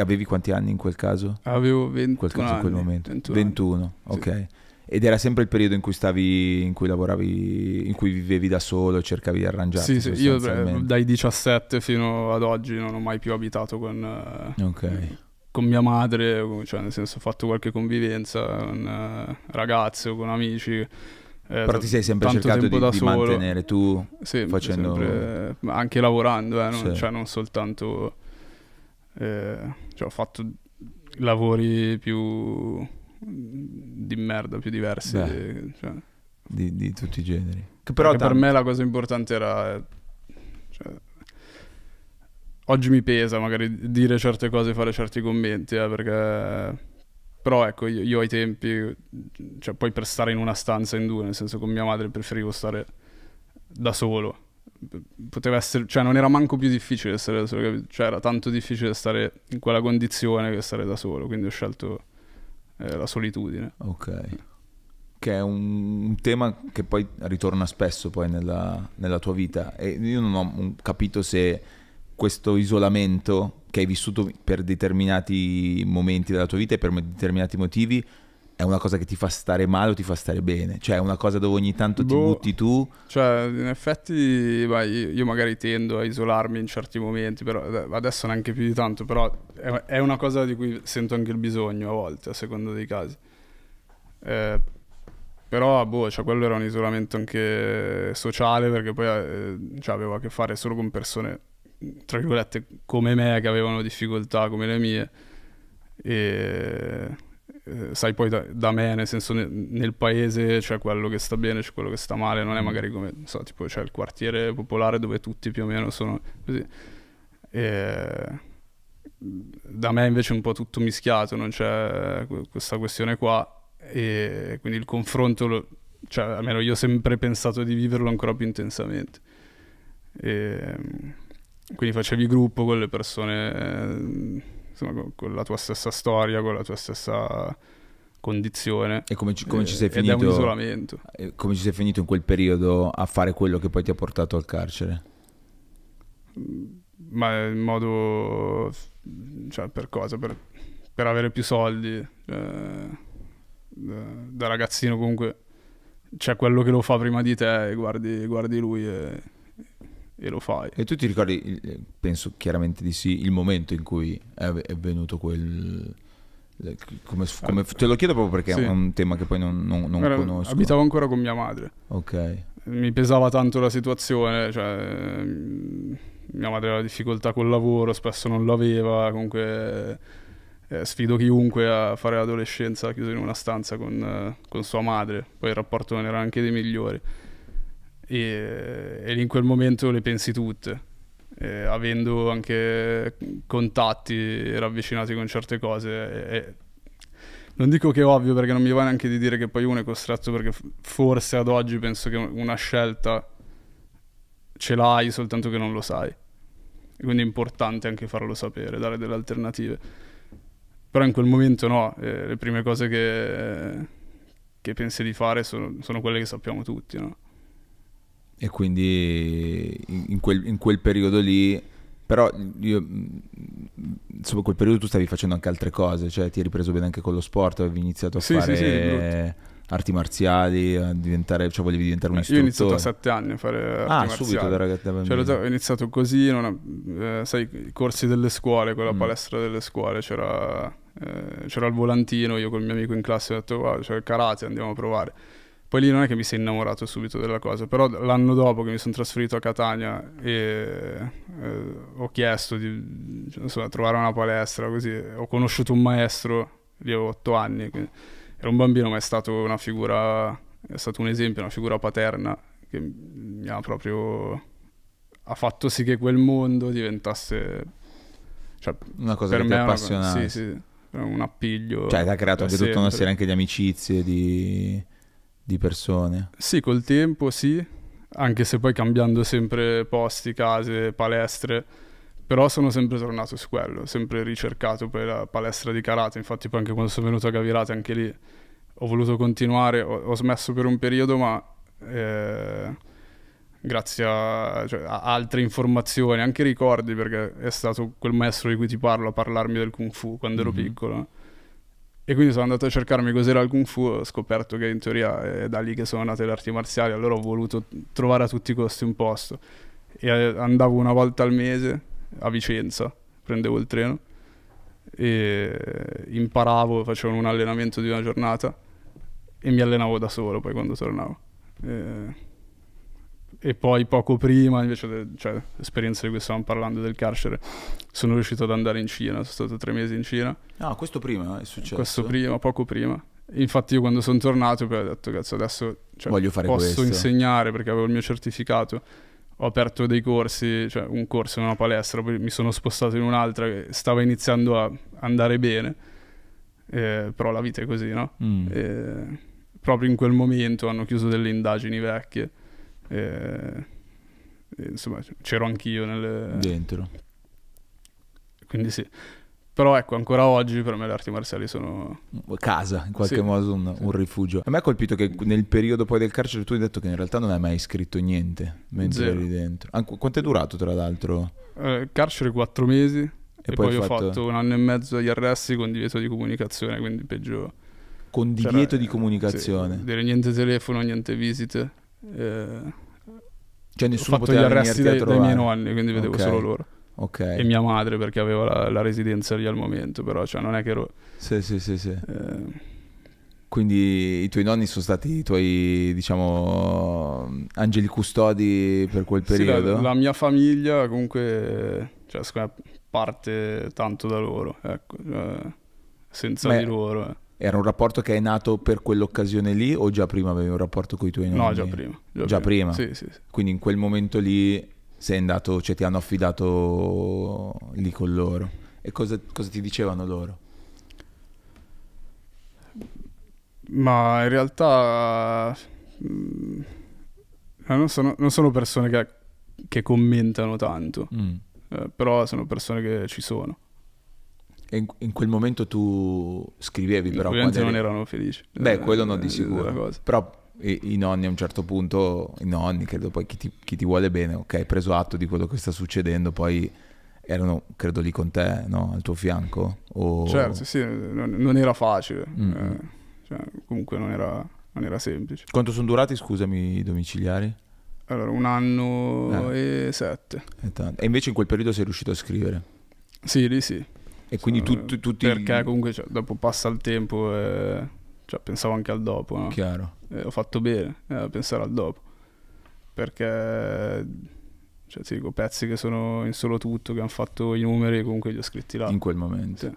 avevi quanti anni in quel caso? Avevo 21 quel caso, anni. In quel momento. 21, 21 ok. Sì. Ed era sempre il periodo in cui stavi, in cui lavoravi, in cui vivevi da solo, cercavi di arrangiarti. Sì, sì, io dai 17 fino ad oggi non ho mai più abitato con, eh, okay con mia madre, cioè nel senso ho fatto qualche convivenza con eh, ragazze con amici. Eh, Però ti sei sempre cercato di, di mantenere tu sì, facendo... Sempre, anche lavorando, eh, non, sì. cioè non soltanto... Eh, cioè ho fatto lavori più di merda, più diversi. Beh, cioè. di, di, tutti i generi. Che però per me la cosa importante era... Eh, cioè, oggi mi pesa magari dire certe cose, fare certi commenti, eh, perché... Però ecco, io, io, ai tempi, cioè poi per stare in una stanza in due, nel senso con mia madre preferivo stare da solo. Poteva essere, cioè non era manco più difficile stare da solo, capito? cioè era tanto difficile stare in quella condizione che stare da solo, quindi ho scelto eh, la solitudine. Ok. Che è un, un, tema che poi ritorna spesso poi nella, nella tua vita e io non ho capito se questo isolamento che hai vissuto per determinati momenti della tua vita e per determinati motivi è una cosa che ti fa stare male o ti fa stare bene? Cioè è una cosa dove ogni tanto boh, ti butti tu? Cioè in effetti beh, io magari tendo a isolarmi in certi momenti, però eh, adesso neanche più di tanto, però è una cosa di cui sento anche il bisogno a volte, a seconda dei casi. Eh, però boh, cioè, quello era un isolamento anche sociale perché poi eh, cioè, avevo a che fare solo con persone tra virgolette, come me, che avevano difficoltà come le mie. E eh, sai poi da, da, me, nel senso nel, nel paese c'è quello che sta bene, c'è quello che sta male, non è mm. magari come, so, tipo c'è il quartiere popolare dove tutti più o meno sono così. E, mm, da me invece è un po' tutto mischiato, non c'è questa questione qua e quindi il confronto, lo, cioè almeno io ho sempre pensato di viverlo ancora più intensamente. E, mm, quindi facevi gruppo con le persone, eh, insomma, con, con la tua stessa storia, con la tua stessa condizione. E come ci, come ci sei eh, finito? Ed un isolamento. Come ci sei finito in quel periodo a fare quello che poi ti ha portato al carcere? Ma in modo... Cioè, per cosa? Per, per avere più soldi. Eh, eh, da ragazzino comunque c'è quello che lo fa prima di te e guardi, guardi lui e e lo fai. E tu ti ricordi, eh, penso chiaramente di sì, il momento in cui è, venuto quel... Come, come, te lo chiedo proprio perché sì. è un tema che poi non, non, non Guarda, conosco. Abitavo ancora con mia madre. Ok. Mi pesava tanto la situazione, cioè, mia madre aveva difficoltà col lavoro, spesso non l'aveva, comunque eh, sfido chiunque a fare l'adolescenza chiuso in una stanza con, eh, con sua madre, poi il rapporto non era anche dei migliori e, e in quel momento le pensi tutte. Eh, avendo anche contatti ravvicinati con certe cose. Eh, non dico che è ovvio perché non mi va neanche di dire che poi uno è costretto perché forse ad oggi penso che una scelta ce l'hai soltanto che non lo sai. Quindi è importante anche farlo sapere, dare delle alternative. Però in quel momento no, eh, le prime cose che, che pensi di fare sono, sono quelle che sappiamo tutti, no? e quindi in quel, in quel periodo lì però io, insomma, quel periodo tu stavi facendo anche altre cose, cioè ti eri preso bene anche con lo sport, avevi iniziato a sì, fare sì, sì, arti marziali, a diventare, cioè volevi diventare un istruttore. Io ho iniziato a sette anni a fare ah, arti ah, marziali. subito da ragazza Cioè, ho iniziato così, non, eh, sai, i corsi delle scuole, quella mm. palestra delle scuole, c'era, eh, c'era il volantino, io col mio amico in classe ho detto, guarda, c'è il karate, andiamo a provare poi lì non è che mi sei innamorato subito della cosa, però l'anno dopo che mi sono trasferito a Catania e eh, ho chiesto di cioè, so, trovare una palestra, così ho conosciuto un maestro, lì avevo otto anni, era un bambino ma è stato una figura, è stato un esempio, una figura paterna che mi ha proprio ha fatto sì che quel mondo diventasse cioè, una cosa per che me ti appassionava. Sì, sì, un appiglio. Cioè, ti ha creato anche tutta una serie anche di amicizie, di di persone. Sì, col tempo sì, anche se poi cambiando sempre posti, case, palestre, però sono sempre tornato su quello, sempre ricercato poi la palestra di karate, infatti poi anche quando sono venuto a Gavirate anche lì ho voluto continuare, ho, ho smesso per un periodo ma... Eh grazie a, cioè, a, altre informazioni, anche ricordi, perché è stato quel maestro di cui ti parlo a parlarmi del kung fu quando ero mm-hmm. piccolo. E quindi sono andato a cercarmi cos'era il Kung Fu, ho scoperto che in teoria è da lì che sono nate le arti marziali, allora ho voluto trovare a tutti i costi un posto. E eh, andavo una volta al mese a Vicenza, prendevo il treno e imparavo, facevo un allenamento di una giornata e mi allenavo da solo poi quando tornavo. E eh, e poi poco prima, invece, de, cioè, esperienza di cui stavamo parlando del carcere, sono riuscito ad andare in Cina, sono stato tre mesi in Cina. Ah, questo prima eh, è successo? Questo prima, poco prima. Infatti io quando sono tornato poi ho detto, cazzo, adesso cioè, Voglio fare posso questo. insegnare perché avevo il mio certificato. Ho aperto dei corsi, cioè un corso in una palestra, poi mi sono spostato in un'altra che stava iniziando a andare bene. Eh, però la vita è così, no? Mm. Eh, proprio in quel momento hanno chiuso delle indagini vecchie e, eh, e eh, insomma, c'ero anch'io nel... Dentro. Quindi sì. Però ecco, ancora oggi per me le arti marziali sono... Mm, casa, in qualche sì, modo un, sì. un, rifugio. A me ha colpito che nel periodo poi del carcere tu hai detto che in realtà non hai mai scritto niente mentre Zero. eri dentro. An- quanto è durato tra l'altro? Eh, carcere quattro mesi e, e poi, poi ho fatto... fatto... un anno e mezzo agli arresti con divieto di comunicazione, quindi peggio... Con divieto Però, di eh, comunicazione? Sì, dire niente telefono, niente visite. Eh, cioè nessuno ho fatto gli arresti dai, dei miei nonni, quindi vedevo okay. solo loro. Okay. E mia madre perché aveva la, la, residenza lì al momento, però cioè non è che ero... Sì, sì, sì, sì. Eh... Quindi i tuoi nonni sono stati i tuoi, diciamo, angeli custodi per quel periodo? Sì, la, la, mia famiglia comunque, cioè, parte tanto da loro, ecco, cioè, senza Beh, di loro. Eh. Era un rapporto che è nato per quell'occasione lì o già prima avevi un rapporto con i tuoi nonni? No, già prima. Già, già prima? prima. Sì, sì, sì. Quindi in quel momento lì sei andato, cioè ti hanno affidato lì con loro. E cosa, cosa ti dicevano loro? Ma in realtà mm, non sono, non sono persone che, che, commentano tanto, mm. eh, però sono persone che ci sono. E in quel momento tu scrivevi, però. I non erano felici. Beh, quello no, di eh, sicuro. Però i, i, nonni a un certo punto, i nonni, credo poi chi ti, chi ti, vuole bene, ok, preso atto di quello che sta succedendo, poi erano, credo, lì con te, no? Al tuo fianco. O... Certo, sì, non, non era facile. Mm. Eh, cioè, comunque non era, non era, semplice. Quanto sono durati, scusami, i domiciliari? Allora, un anno eh. e sette. E, e invece in quel periodo sei riuscito a scrivere? Sì, lì sì. E quindi so, tutti, tutti... Perché comunque cioè, dopo passa il tempo e... Eh, cioè, pensavo anche al dopo, no? Chiaro. E eh, ho fatto bene eh, a pensare al dopo. Perché... Cioè, ti dico, pezzi che sono in solo tutto, che hanno fatto i numeri, comunque li ho scritti là. In quel momento. Sì.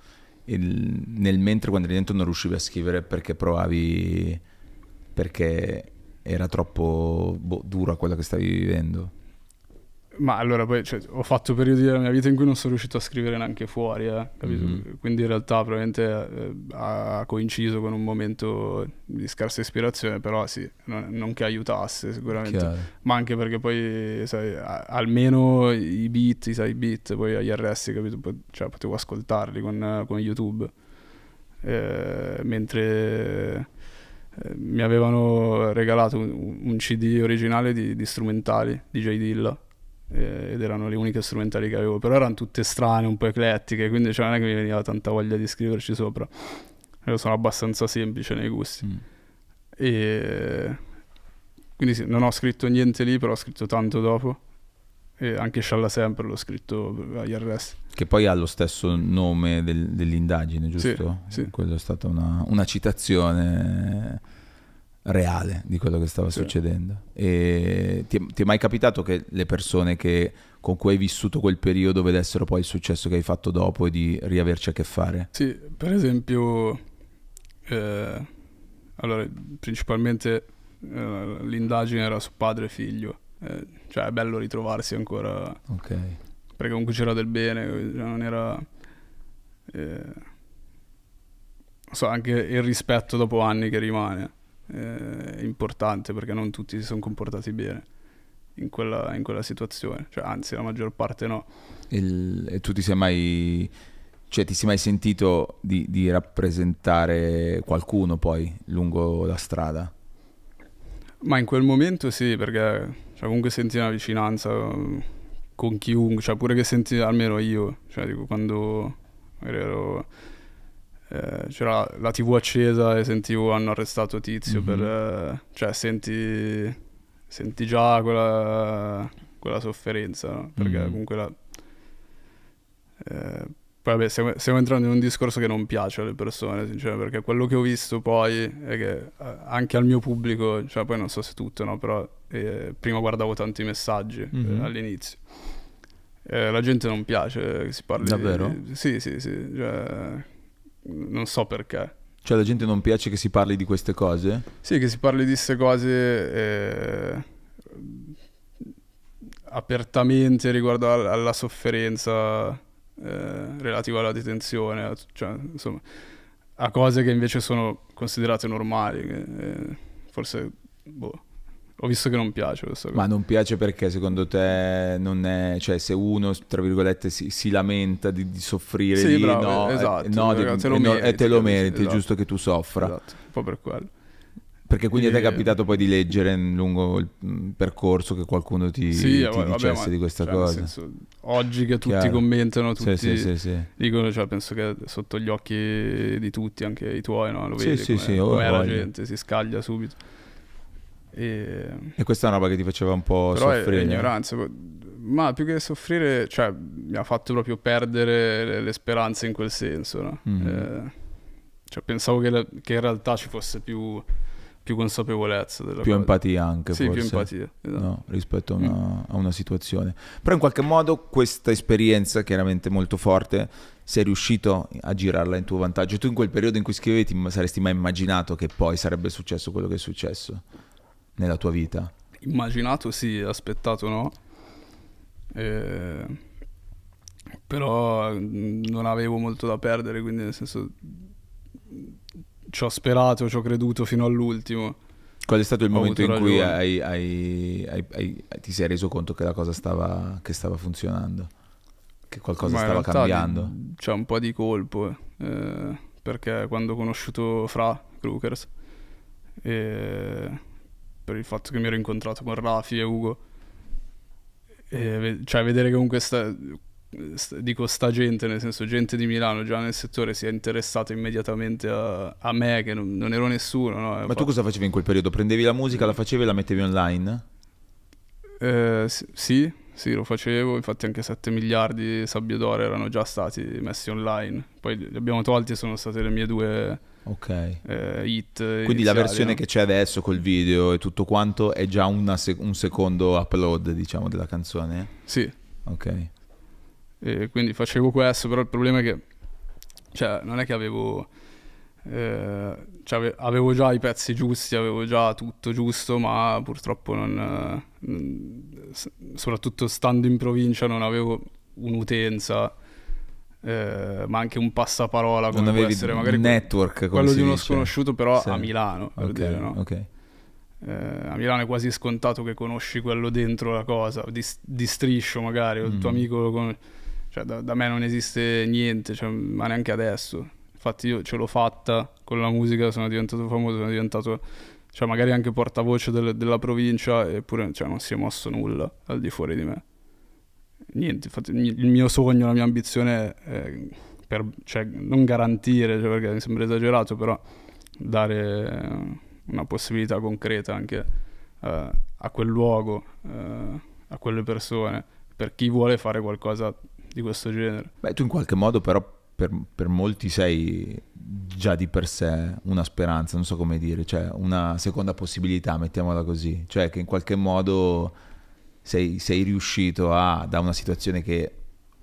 Il, nel mentre quando eri dentro non riuscivi a scrivere perché provavi... Perché era troppo boh, dura quella che stavi vivendo ma allora poi cioè, ho fatto periodi della mia vita in cui non sono riuscito a scrivere neanche fuori, eh, mm-hmm. Quindi in realtà probabilmente eh, ha coinciso con un momento di scarsa ispirazione, però sì, non, non che aiutasse sicuramente, Chiaro. ma anche perché poi sai, a, almeno i beat, i side beat, poi gli arresti, capito? Cioè, potevo ascoltarli con, con YouTube, eh, mentre eh, mi avevano regalato un, un CD originale di, di strumentali di J. Dilla eh, ed erano le uniche strumentali che avevo, però erano tutte strane, un po' eclettiche, quindi cioè, non è che mi veniva tanta voglia di scriverci sopra. Io sono abbastanza semplice nei gusti. Mm. E... Quindi sì, non ho scritto niente lì, però ho scritto tanto dopo. E anche Scialla Sempre l'ho scritto agli arresti. Che poi ha lo stesso nome del, dell'indagine, giusto? Sì, sì. Quella è stata una, una citazione reale di quello che stava sì. succedendo. E ti, ti, è mai capitato che le persone che, con cui hai vissuto quel periodo vedessero poi il successo che hai fatto dopo e di riaverci a che fare? Sì, per esempio, eh, allora, principalmente eh, l'indagine era su padre e figlio, eh, cioè è bello ritrovarsi ancora. Ok. Perché comunque c'era del bene, cioè, non era... Eh, so, anche il rispetto dopo anni che rimane eh, importante perché non tutti si sono comportati bene in quella, in quella situazione, cioè, anzi la maggior parte no. Il, e tu ti sei mai, cioè, ti sei mai sentito di, di rappresentare qualcuno poi lungo la strada? Ma in quel momento sì, perché cioè, comunque senti una vicinanza con chiunque, cioè pure che senti, almeno io, cioè dico quando ero eh, c'era la, tv accesa e sentivo hanno arrestato Tizio mm-hmm. per... Mhm. Eh, cioè senti, senti già quella, quella sofferenza, no? perché mm-hmm. comunque la... Eh, poi vabbè, stiamo, stiamo, entrando in un discorso che non piace alle persone, sinceramente, perché quello che ho visto poi è che eh, anche al mio pubblico, cioè poi non so se tutto, no, però eh, prima guardavo tanti messaggi mm-hmm. eh, mhm. all'inizio. Eh, la gente non piace che si parli Davvero? Di, sì, sì, sì, cioè, non so perché. Cioè la gente non piace che si parli di queste cose? Sì, che si parli di queste cose eh, apertamente riguardo alla sofferenza eh, relativa alla detenzione, cioè, insomma, a cose che invece sono considerate normali, eh, forse boh, ho visto che non piace questa cosa. Ma non piace perché secondo te non è... Cioè se uno, tra virgolette, si, si lamenta di, di soffrire sì, lì, bravo, no, esatto, eh, no, ragazzi, di, te lo meriti, e te lo meriti, esatto. è giusto che tu soffra. Esatto, un po' per quello. Perché quindi e... ti è capitato poi di leggere lungo il mm, percorso che qualcuno ti, sì, ti vabbè, dicesse vabbè, di questa cioè, cosa? Senso, oggi che tutti Chiaro. commentano, tutti sì, sì, sì, dicono, cioè, penso che sotto gli occhi di tutti, anche i tuoi, no? lo vedi sì, come, sì, come la gente, si scaglia subito. E... e, questa è una roba che ti faceva un po' Però soffrire. È, è ignoranza, ma più che soffrire, cioè, mi ha fatto proprio perdere le, le speranze in quel senso. No? Mm -hmm. cioè, pensavo che, la, che, in realtà ci fosse più, più consapevolezza. più cosa. empatia anche, sì, forse. più empatia. Esatto. No, rispetto a una, mm. a una situazione. Però in qualche modo questa esperienza, chiaramente molto forte, sei riuscito a girarla in tuo vantaggio. Tu in quel periodo in cui scrivevi ti saresti mai immaginato che poi sarebbe successo quello che è successo? nella tua vita? Immaginato sì, aspettato no. Eh, però non avevo molto da perdere, quindi nel senso ci ho sperato, ci ho creduto fino all'ultimo. Qual è stato il ho momento in cui hai, hai, hai, ti sei reso conto che la cosa stava, che stava funzionando? Che qualcosa Ma stava cambiando? Di, c'è un po' di colpo, eh, perché quando ho conosciuto Fra Crookers... Eh, per il fatto che mi ero incontrato con Rafi e Ugo. E, cioè, vedere che comunque sta, sta, dico sta gente, nel senso gente di Milano già nel settore, si è interessata immediatamente a, a me, che non, non ero nessuno. No? Ma fatto... tu cosa facevi in quel periodo? Prendevi la musica, la facevi e la mettevi online? Eh, sì, sì, lo facevo, infatti anche 7 miliardi di sabbie d'oro erano già stati messi online, poi li abbiamo tolti, e sono state le mie due Ok. Eh, hit Quindi la versione che c'è adesso col video e tutto quanto è già sec- un secondo upload, diciamo, della canzone? Sì. Ok. E quindi facevo questo, però il problema è che cioè, non è che avevo, eh, cioè, avevo già i pezzi giusti, avevo già tutto giusto, ma purtroppo non, eh, soprattutto stando in provincia non avevo un'utenza eh, ma anche un passaparola come non può essere magari network, quello di uno dice. sconosciuto però sì. a Milano, okay, dire, no? okay. eh, a Milano è quasi scontato che conosci quello dentro la cosa, di, di striscio magari, o il tuo mm. amico con... cioè, da, da, me non esiste niente, cioè, ma neanche adesso. Infatti io ce l'ho fatta con la musica, sono diventato famoso, sono diventato cioè magari anche portavoce del, della provincia, eppure cioè, non si è mosso nulla al di fuori di me niente, infatti, il mio sogno, la mia ambizione è per, cioè, non garantire, cioè, perché mi sembra esagerato, però dare una possibilità concreta anche eh, a quel luogo, eh, a quelle persone, per chi vuole fare qualcosa di questo genere. Beh, tu in qualche modo però per, per molti sei già di per sé una speranza, non so come dire, cioè una seconda possibilità, mettiamola così, cioè che in qualche modo sei, sei riuscito a, da una situazione che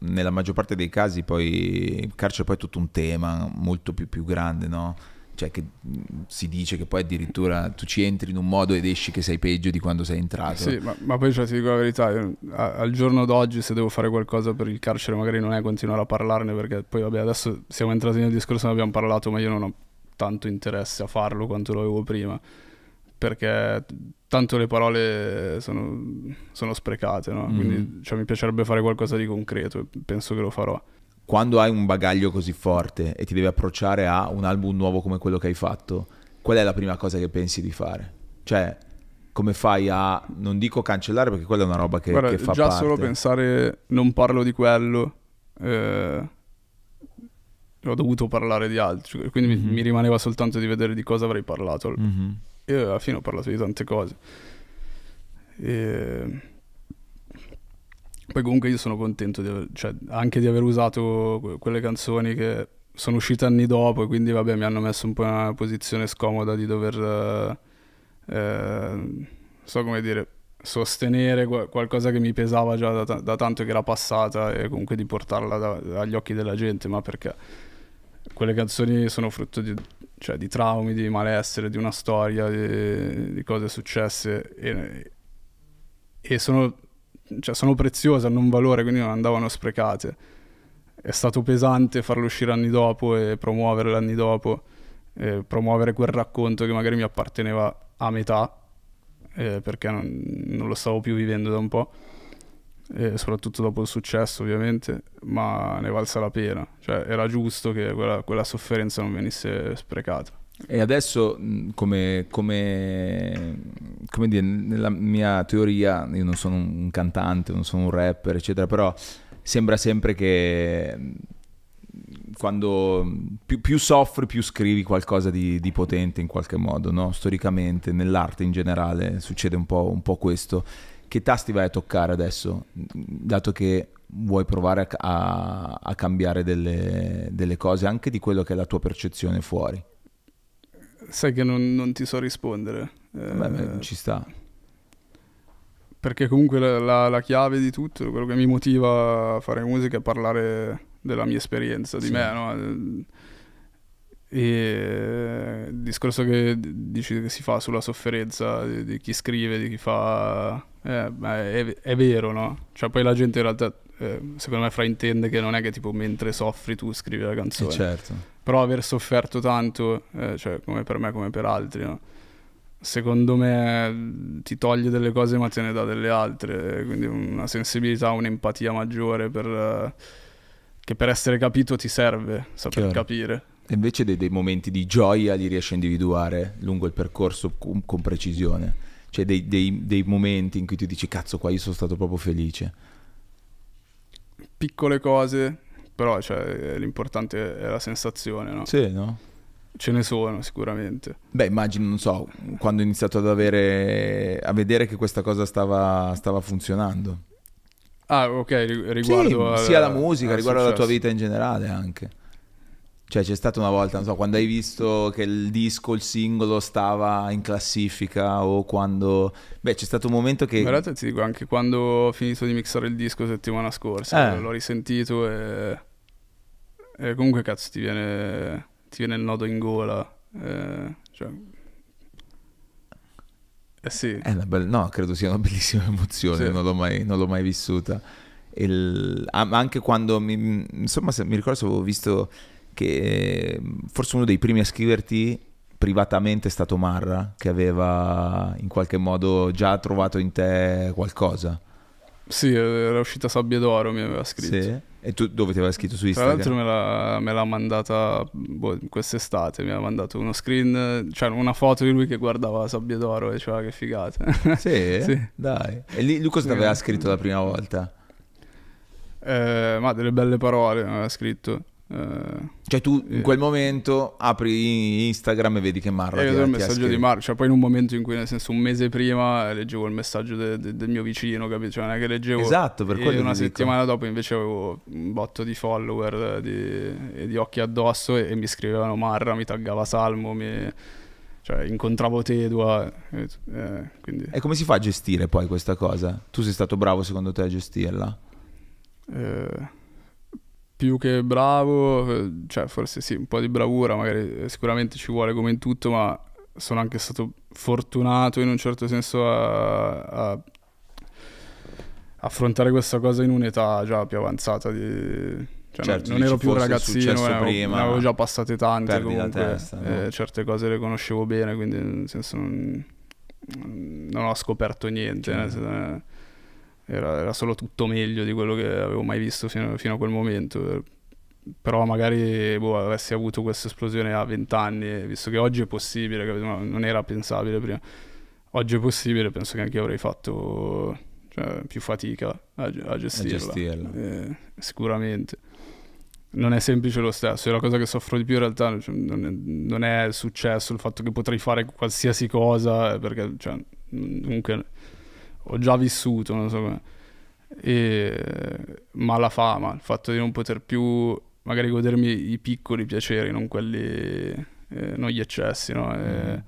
nella maggior parte dei casi poi il carcere poi è tutto un tema molto più, più grande, no? Cioè che mm, si dice che poi addirittura tu ci entri in un modo ed esci che sei peggio di quando sei entrato. Sì, ma, ma poi cioè, ti dico la verità, io, a, al giorno d'oggi se devo fare qualcosa per il carcere magari non è continuare a parlarne perché poi vabbè adesso siamo entrati nel discorso, e ne abbiamo parlato, ma io non ho tanto interesse a farlo quanto lo avevo prima perché tanto le parole sono, sono sprecate, no? quindi mhm. cioè, mi piacerebbe fare qualcosa di concreto e penso che lo farò. Quando hai un bagaglio così forte e ti devi approcciare a un album nuovo come quello che hai fatto, qual è la prima cosa che pensi di fare? Cioè, come fai a, non dico cancellare perché quella è una roba che, Guarda, che fa già parte. solo pensare non parlo di quello, eh, ho dovuto parlare di altro, quindi mm-hmm. mi, mhm. mi rimaneva soltanto di vedere di cosa avrei parlato. Mm-hmm io alla fine ho parlato di tante cose. E... Poi comunque io sono contento di aver, cioè, anche di aver usato quelle canzoni che sono uscite anni dopo e quindi vabbè mi hanno messo un po' in una posizione scomoda di dover, eh, so come dire, sostenere qualcosa che mi pesava già da, t- da tanto che era passata e comunque di portarla da- agli occhi della gente, ma perché quelle canzoni sono frutto di cioè, di traumi, di malessere, di una storia, di, di cose successe e, e sono, cioè, sono, preziose, hanno un valore, quindi non andavano sprecate. È stato pesante farlo uscire anni dopo e promuoverlo anni dopo, e promuovere quel racconto che magari mi apparteneva a metà, eh, perché non, non lo stavo più vivendo da un po' e soprattutto dopo il successo ovviamente, ma ne valsa la pena, cioè era giusto che quella, quella sofferenza non venisse sprecata. E adesso, come, come, come dire, nella mia teoria, io non sono un cantante, non sono un rapper, eccetera, però sembra sempre che quando più, più, soffri, più scrivi qualcosa di, di potente in qualche modo, no? storicamente, nell'arte in generale succede un po', un po questo. Che tasti vai a toccare adesso, dato che vuoi provare a, a, a cambiare delle, delle, cose, anche di quello che è la tua percezione fuori? Sai che non, non ti so rispondere. Beh, beh, ci sta. Perché comunque la, la, la, chiave di tutto, quello che mi motiva a fare musica è parlare della mia esperienza, di sì. me, no? E il discorso che dici che si fa sulla sofferenza di, di chi scrive, di chi fa eh, è, è, vero, no? Cioè poi la gente in realtà eh, secondo me fraintende che non è che tipo mentre soffri tu scrivi la canzone. Eh certo. Però aver sofferto tanto, eh, cioè come per me come per altri, no? Secondo me eh, ti toglie delle cose ma te ne dà delle altre, quindi una sensibilità, un'empatia maggiore per, eh, che per essere capito ti serve saper Chiaro. capire invece dei, dei, momenti di gioia li riesci a individuare lungo il percorso con, con precisione. Cioè dei, dei, dei momenti in cui ti dici cazzo qua io sono stato proprio felice. Piccole cose, però cioè, l'importante è la sensazione, no? Sì, no? Ce ne sono sicuramente. Beh, immagino, non so, quando ho iniziato ad avere, a vedere che questa cosa stava, stava funzionando. Ah, ok, riguardo sì, a, sia la musica, riguardo successo. alla tua vita in generale anche. Cioè, c'è stata una volta, non so, quando hai visto che il disco, il singolo stava in classifica o quando... Beh, c'è stato un momento che... In realtà ti dico, anche quando ho finito di mixare il disco settimana scorsa, eh. l'ho risentito e... e... comunque, cazzo, ti viene, ti viene il nodo in gola. E... Eh, cioè... Eh sì. Bella... No, credo sia una bellissima emozione, sì. non, l'ho mai, non l'ho mai vissuta. Il... Anche quando... Mi... Insomma, mi ricordo se avevo visto che forse uno dei primi a scriverti privatamente è stato Marra, che aveva in qualche modo già trovato in te qualcosa. Sì, eh, era uscita Sabbia d'Oro, mi aveva scritto. Sì. E tu dove ti aveva scritto su Instagram? Tra l'altro me l'ha, mandata boh, quest'estate, mi ha mandato uno screen, cioè una foto di lui che guardava Sabbia d'Oro e diceva che figata. Sì? sì. Dai. E lì lui cosa ti aveva scritto la prima volta? Eh, ma delle belle parole mi aveva scritto. Eh, cioè tu eh. in quel momento apri Instagram e vedi che Marla... Eh, Io vedo il messaggio di Marla, cioè poi in un momento in cui nel senso un mese prima leggevo il messaggio de, de, del mio vicino, capito? Cioè non è che leggevo... Esatto, per quello... E una settimana dico. dopo invece avevo un botto di follower di, di occhi addosso e, e, mi scrivevano Marra, mi taggava Salmo, mi... Cioè, incontravo Tedua. Eh, quindi... E come si fa a gestire poi questa cosa? Tu sei stato bravo secondo te a gestirla? Eh più che bravo, eh, cioè forse sì, un po' di bravura, magari eh, sicuramente ci vuole come in tutto, ma sono anche stato fortunato in un certo senso a, a affrontare questa cosa in un'età già più avanzata di... Cioè certo, non, ero più un ragazzino, ne prima, ne avevo già passate tante comunque, testa, eh, certe cose le conoscevo bene, quindi nel senso non, non ho scoperto niente. Cioè. Nel certo. eh era, era solo tutto meglio di quello che avevo mai visto fino, fino a quel momento. Però magari boh, avessi avuto questa esplosione a 20 anni, visto che oggi è possibile, non era pensabile prima. Oggi è possibile, penso che anche io avrei fatto cioè, più fatica a, a gestirla. A gestirla. Eh, sicuramente non è semplice lo stesso, è la cosa che soffro di più in realtà, cioè, non, è, non, è, successo il fatto che potrei fare qualsiasi cosa, eh, perché cioè, comunque ho già vissuto, non so come. E, ma la fama, il fatto di non poter più magari godermi i piccoli piaceri, non quelli, eh, non gli eccessi, no? E, mm.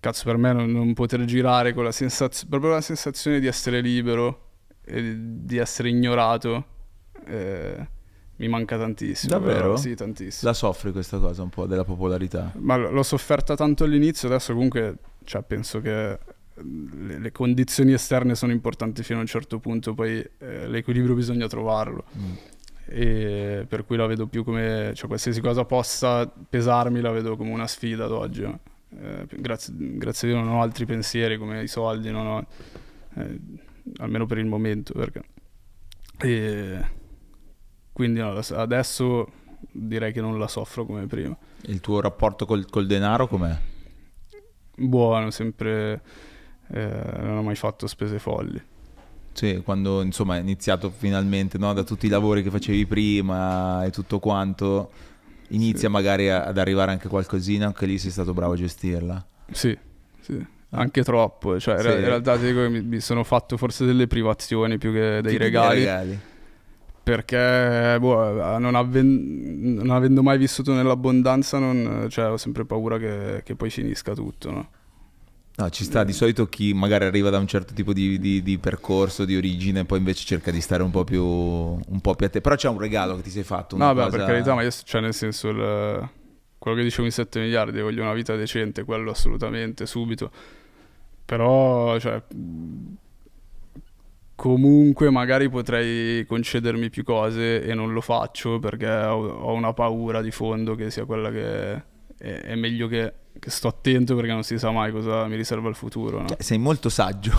Cazzo, per me non, non poter girare con la sensazione, proprio la sensazione di essere libero e di essere ignorato. Eh, mi manca tantissimo. Davvero? Però, sì, tantissimo. La soffri questa cosa un po' della popolarità? Ma l'ho sofferta tanto all'inizio, adesso comunque cioè, penso che le, condizioni esterne sono importanti fino a un certo punto, poi eh, l'equilibrio bisogna trovarlo. Mm. E per cui la vedo più come, cioè qualsiasi cosa possa pesarmi la vedo come una sfida ad oggi. Eh, grazie, grazie a Dio non ho altri pensieri come i soldi, non ho, eh, almeno per il momento. Perché... E quindi no, adesso direi che non la soffro come prima. Il tuo rapporto col, col denaro com'è? Buono, sempre eh, non ho mai fatto spese folli. Sì, quando insomma è iniziato finalmente no? da tutti i lavori che facevi prima e tutto quanto, inizia sì. magari a, ad arrivare anche qualcosina, anche lì sei stato bravo a gestirla. Sì, sì. anche troppo, cioè, sì. in realtà ti dico che mi, mi, sono fatto forse delle privazioni più che dei regali, regali. Perché boh, eh, non, avven- non, avendo mai vissuto nell'abbondanza, non, cioè, ho sempre paura che, che poi finisca tutto. No? No, ci sta di solito chi magari arriva da un certo tipo di, di, di percorso, di origine, poi invece cerca di stare un po' più, un po più a te. Però c'è un regalo che ti sei fatto. No, beh, cosa... per carità, ma io, cioè, nel senso, il, quello che dicevo in 7 miliardi, voglio una vita decente, quello assolutamente, subito. Però, cioè, comunque magari potrei concedermi più cose e non lo faccio perché ho, ho una paura di fondo che sia quella che è, è meglio che, che, sto attento perché non si sa mai cosa mi riserva il futuro. No? Cioè, sei molto saggio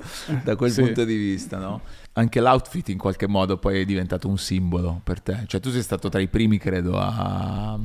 da quel sì. punto di vista, no? Anche l'outfit in qualche modo poi è diventato un simbolo per te. Cioè tu sei stato tra i primi, credo, a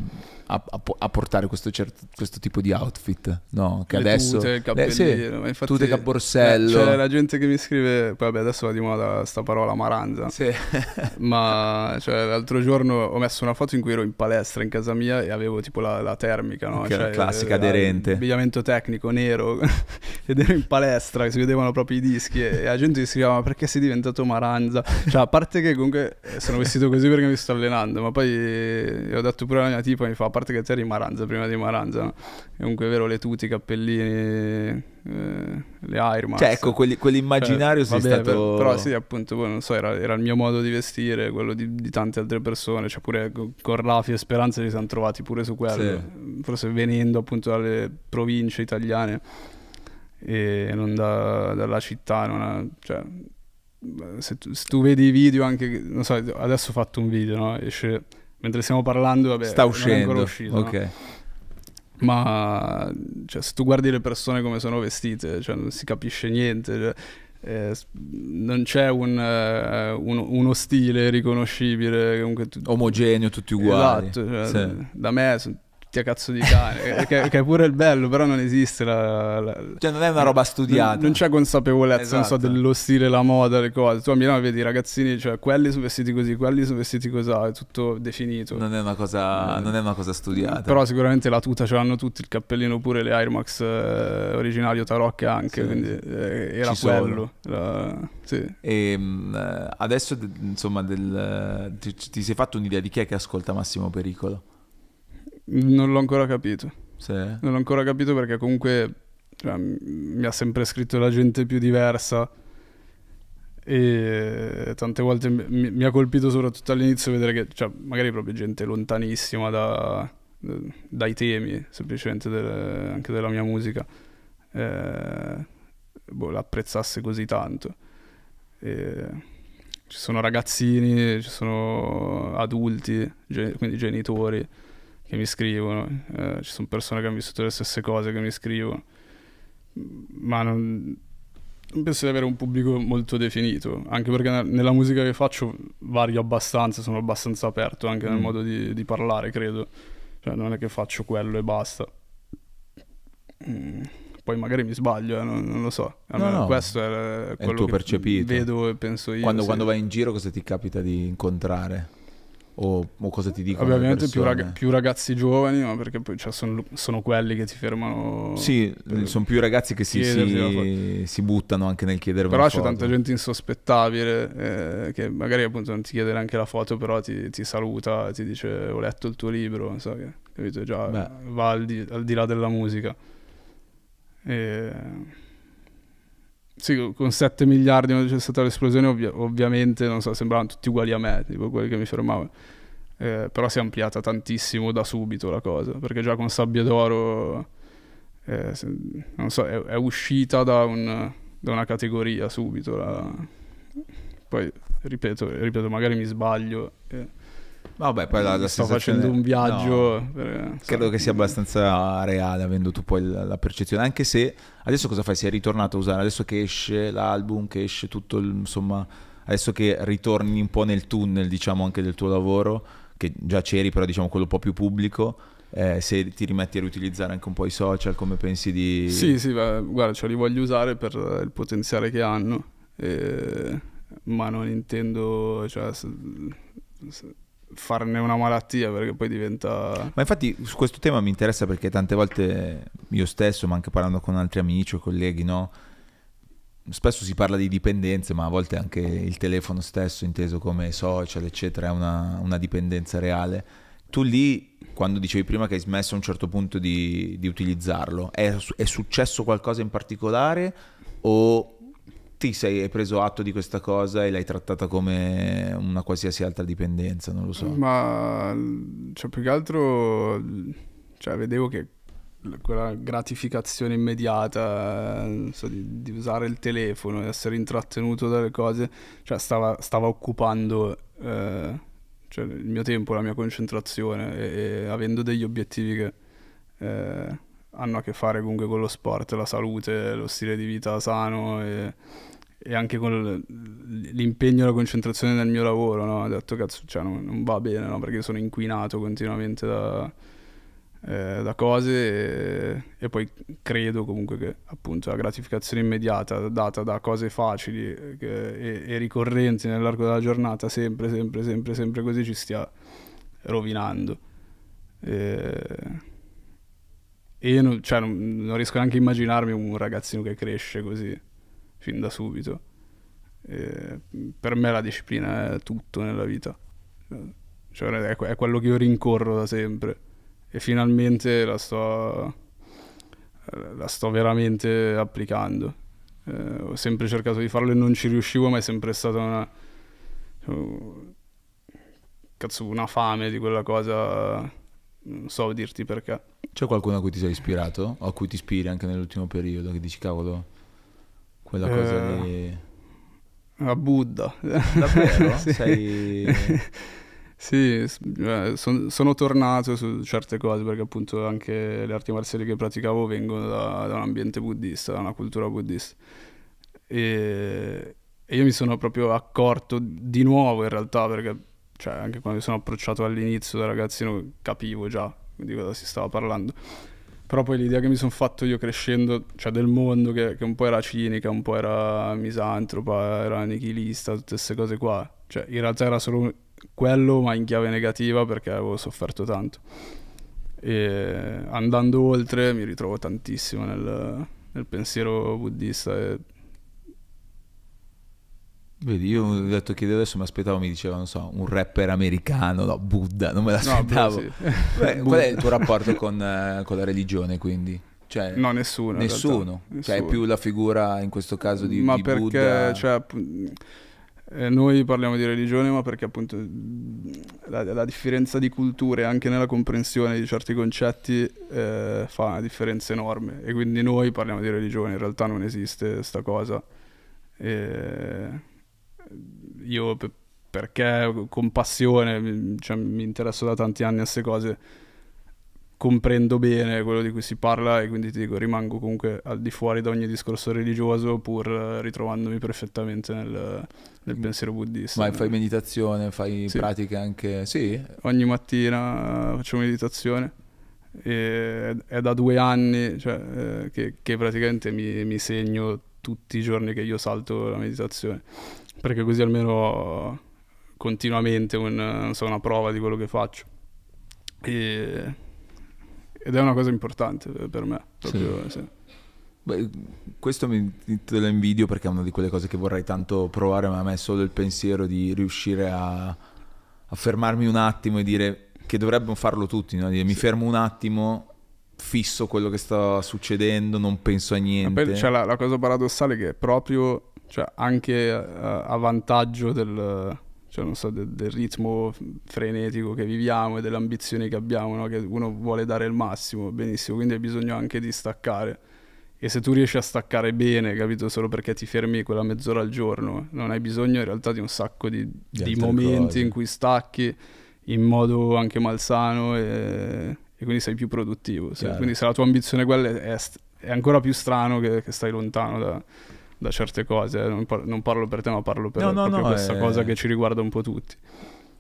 a, a, a portare questo, certo, questo, tipo di outfit, no? Che le adesso... Tute, il cappellino, eh, sì, infatti, tute che borsello. Eh, c'è la gente che mi scrive, poi vabbè adesso va di moda sta parola maranza, sì. ma cioè, l'altro giorno ho messo una foto in cui ero in palestra in casa mia e avevo tipo la, la termica, no? Che cioè, classica eh, aderente. Abbigliamento tecnico nero ed ero in palestra, che si vedevano proprio i dischi e, e la gente mi scriveva ma perché sei diventato maranza? Cioè a parte che comunque eh, sono vestito così perché mi sto allenando, ma poi ho detto pure alla mia tipa, mi fa parte che c'era di Maranza, prima di Maranza, no? comunque è vero le tuti, i cappellini, eh, le Airmas. Cioè ecco, quelli, quell'immaginario cioè, vabbè, stato... Però sì, appunto, poi, non so, era, era, il mio modo di vestire, quello di, di tante altre persone, cioè pure con, con Rafi e Speranza ci siamo trovati pure su quello, sì. forse venendo appunto dalle province italiane e non da, dalla città, non ha, cioè, se tu, se tu, vedi i video anche, non so, adesso ho fatto un video, no? esce mentre stiamo parlando, vabbè, sta uscendo. Uscito, ok. No? Ma cioè, se tu guardi le persone come sono vestite, cioè, non si capisce niente. Cioè, eh, non c'è un, eh, uno, uno, stile riconoscibile, tu... omogeneo, tutti uguali. Esatto, cioè, sì. da me sono Pattia, cazzo di cane, che, che, è pure il bello, però non esiste. La, la, cioè, non è una roba studiata. Non, non c'è consapevolezza esatto. non so, esatto. dello stile, la moda, le cose. Tu a Milano vedi i ragazzini, cioè, quelli sono vestiti così, quelli sono vestiti così, è tutto definito. Non è una cosa, eh. non è una cosa studiata. Però sicuramente la tuta ce l'hanno tutti, il cappellino pure, le Air Max eh, originali o tarocche anche, sì. quindi eh, era Ci quello. Era, sì. E ehm, eh, adesso, insomma, del, eh, ti, ti sei fatto un'idea di chi è che ascolta Massimo Pericolo? Non l'ho ancora capito. Sì. Non l'ho ancora capito perché comunque cioè, mi ha sempre scritto la gente più diversa e tante volte mi, mi ha colpito soprattutto all'inizio vedere che cioè, magari proprio gente lontanissima da, dai temi, semplicemente delle, anche della mia musica, eh, boh, l'apprezzasse così tanto. E ci sono ragazzini, ci sono adulti, gen- quindi genitori che mi scrivono, eh, ci sono persone che hanno vissuto le stesse cose che mi scrivono, ma non, non, penso di avere un pubblico molto definito, anche perché nella musica che faccio vario abbastanza, sono abbastanza aperto anche nel mm. modo di, di, parlare, credo, cioè non è che faccio quello e basta. Mm. Poi magari mi sbaglio, eh, non, non, lo so. No, no. Questo è quello eh, è il tuo che percepito. vedo e penso io. Quando, sì. quando vai in giro cosa ti capita di incontrare? O, o cosa ti dicono? ovviamente più, rag più, ragazzi giovani, ma perché poi cioè, sono, sono quelli che ti fermano. Sì, sono più ragazzi che si, si, si, buttano anche nel chiedere foto. Però c'è tanta gente insospettabile eh, che magari appunto non ti chiede neanche la foto, però ti, ti saluta, ti dice ho letto il tuo libro, non so che, capito? Già Beh. va al di, al di là della musica. E sì, con 7 miliardi quando c'è stata l'esplosione, ovvia, ovviamente, non so, sembravano tutti uguali a me, tipo quelli che mi fermavano. Eh, però si è ampliata tantissimo da subito la cosa, perché già con Sabbia d'Oro, eh, non so, è, è uscita da, un, da, una categoria subito. La... Poi, ripeto, ripeto, magari mi sbaglio. Eh Vabbè, poi la, la sto facendo un viaggio. No, per... Eh, Credo che sia abbastanza reale, avendo tu poi la, la, percezione. Anche se adesso cosa fai? Sei ritornato a usare adesso che esce l'album, che esce tutto, il, insomma, adesso che ritorni un po' nel tunnel, diciamo, anche del tuo lavoro, che già c'eri, però diciamo quello un po' più pubblico. Eh, se ti rimetti a riutilizzare anche un po' i social, come pensi di. Sì, sì, beh, guarda, cioè li voglio usare per il potenziale che hanno, eh, ma non intendo. Cioè, se, se farne una malattia perché poi diventa... Ma infatti su questo tema mi interessa perché tante volte io stesso, ma anche parlando con altri amici o colleghi, no? Spesso si parla di dipendenze, ma a volte anche il telefono stesso, inteso come social, eccetera, è una, una dipendenza reale. Tu lì, quando dicevi prima che hai smesso a un certo punto di, di utilizzarlo, è, è successo qualcosa in particolare o ti sei preso atto di questa cosa e l'hai trattata come una qualsiasi altra dipendenza, non lo so. Ma cioè, più che altro cioè, vedevo che quella gratificazione immediata so, di, di, usare il telefono, di essere intrattenuto dalle cose, cioè, stava, stava, occupando eh, cioè, il mio tempo, la mia concentrazione e, e avendo degli obiettivi che... Eh, hanno a che fare comunque con lo sport, la salute, lo stile di vita sano e, e anche con l'impegno e la concentrazione nel mio lavoro. No? Ho detto cazzo, cioè, non, non, va bene no? perché sono inquinato continuamente da, eh, da cose e, e, poi credo comunque che appunto la gratificazione immediata data da cose facili eh, che, e, e ricorrenti nell'arco della giornata sempre, sempre, sempre, sempre così ci stia rovinando. Eh, e io non, cioè, non, non, riesco neanche a immaginarmi un ragazzino che cresce così, fin da subito. E per me la disciplina è tutto nella vita. Cioè, è, è, quello che io rincorro da sempre. E finalmente la sto, la sto veramente applicando. E eh, ho sempre cercato di farlo e non ci riuscivo, ma è sempre stata una... Cioè, cazzo, una fame di quella cosa non so dirti perché. C'è qualcuno a cui ti sei ispirato? O a cui ti ispiri anche nell'ultimo periodo? Che dici, cavolo, quella cosa eh, lì... A Buddha. Davvero? sì. Sei... sì, eh, son, sono tornato su certe cose perché appunto anche le arti marziali che praticavo vengono da, da un ambiente buddista, da una cultura buddista. E, e io mi sono proprio accorto di nuovo in realtà perché cioè anche quando mi sono approcciato all'inizio da ragazzino capivo già di cosa si stava parlando. Però poi l'idea che mi sono fatto io crescendo, cioè del mondo che, che, un po' era cinica, un po' era misantropa, era nichilista, tutte queste cose qua, cioè in realtà era solo quello ma in chiave negativa perché avevo sofferto tanto. E andando oltre mi ritrovo tantissimo nel, nel pensiero buddista e Vedi, io ho detto chiedevo adesso, mi aspettavo, mi diceva, non so, un rapper americano, no, Buddha, non me l'aspettavo. No, beh, sì. beh, qual è il tuo rapporto con, eh, con la religione, quindi? Cioè, no, nessuno. Nessuno. nessuno. Cioè, è più la figura in questo caso di, ma di perché, Buddha. Cioè, eh, noi parliamo di religione, ma perché appunto la, la, differenza di culture anche nella comprensione di certi concetti eh, fa una differenza enorme. E quindi noi parliamo di religione, in realtà non esiste sta cosa. E io perché con passione, cioè, mi interesso da tanti anni a queste cose, comprendo bene quello di cui si parla e quindi ti dico rimango comunque al di fuori da ogni discorso religioso pur ritrovandomi perfettamente nel, nel mm. pensiero buddista. Ma fai meditazione, fai sì. pratiche anche... Sì. Ogni mattina faccio meditazione. E è da due anni cioè, eh, che, che praticamente mi, mi segno tutti i giorni che io salto la meditazione, perché così almeno ho continuamente un, so, una prova di quello che faccio. E, ed è una cosa importante per me. Proprio, sì. Sì. Beh, questo mi, te lo invidio perché è una di quelle cose che vorrei tanto provare, ma a me è solo il pensiero di riuscire a, a fermarmi un attimo e dire che dovrebbero farlo tutti, no? dire, sì. mi fermo un attimo fisso quello che sta succedendo, non penso a niente. C'è cioè, la, la, cosa paradossale è che proprio cioè, anche a, eh, a vantaggio del, cioè, so, del, del, ritmo frenetico che viviamo e delle ambizioni che abbiamo, no? che uno vuole dare il massimo, benissimo, quindi hai bisogno anche di staccare. E se tu riesci a staccare bene, capito, solo perché ti fermi quella mezz'ora al giorno, non hai bisogno in realtà di un sacco di, di, di momenti cose. in cui stacchi in modo anche malsano e, e quindi sei più produttivo. Se, quindi se la tua ambizione è quella è, è ancora più strano che, che stai lontano da, da certe cose. Eh, non, par- non, parlo per te, ma parlo per no, no, no, questa eh... cosa che ci riguarda un po' tutti.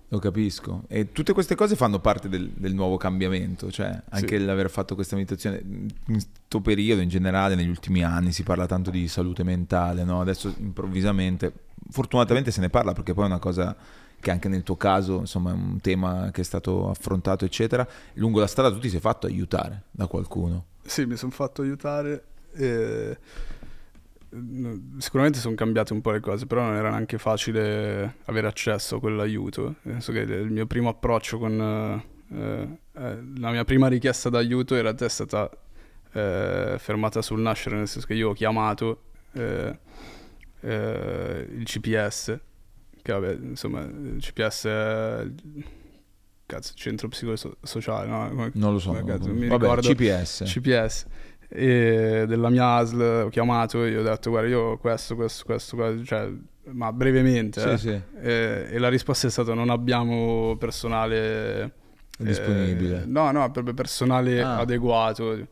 Lo capisco. E tutte queste cose fanno parte del, del nuovo cambiamento, cioè anche sì. l'aver fatto questa meditazione. In questo periodo, in generale, negli ultimi anni si parla tanto di salute mentale, no? Adesso improvvisamente, fortunatamente se ne parla perché poi è una cosa che anche nel tuo caso insomma è un tema che è stato affrontato eccetera, lungo la strada tu ti sei fatto aiutare da qualcuno. Sì, mi sono fatto aiutare. E... Mm, sicuramente sono cambiate un po' le cose, però non era neanche facile avere accesso a quell'aiuto. Penso che il mio primo approccio con... Eh, eh la mia prima richiesta d'aiuto era è stata eh, fermata sul nascere, nel senso che io ho chiamato eh, eh il CPS che vabbè, insomma, CPS è cazzo, centro psicosociale, no? Come, non lo so. Come, cazzo, non vabbè, CPS. CPS. E della mia ASL ho chiamato e gli ho detto guarda io questo, questo, questo, questo cioè, ma brevemente. Sì, eh. sì. E, e, la risposta è stata non abbiamo personale eh, disponibile. Eh, no, no, proprio personale ah. adeguato.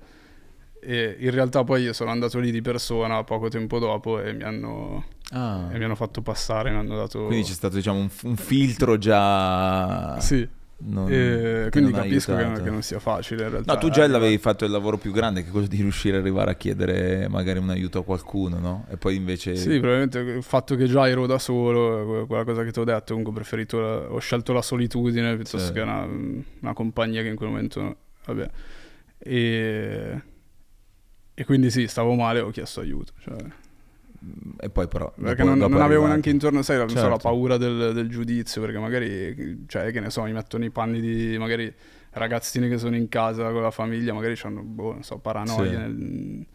E in realtà poi io sono andato lì di persona poco tempo dopo e mi hanno Ah. E mi hanno fatto passare, mi hanno dato... Quindi c'è stato diciamo un, un filtro già... Sì. Non, eh, quindi capisco che non, che non, sia facile in realtà. No, tu già l'avevi fatto il lavoro più grande, che quello di riuscire ad arrivare a chiedere magari un aiuto a qualcuno, no? E poi invece... Sì, probabilmente il fatto che già ero da solo, quella cosa che ti ho detto, comunque ho preferito, la... ho scelto la solitudine piuttosto sì. che una, una, compagnia che in quel momento... Vabbè. E... e quindi sì, stavo male ho chiesto aiuto. Cioè e poi però perché dopo, non, dopo non avevo neanche intorno sai, certo. la paura del, del, giudizio perché magari cioè che ne so mi mettono i panni di magari ragazzini che sono in casa con la famiglia magari hanno boh, non so paranoia sì. nel...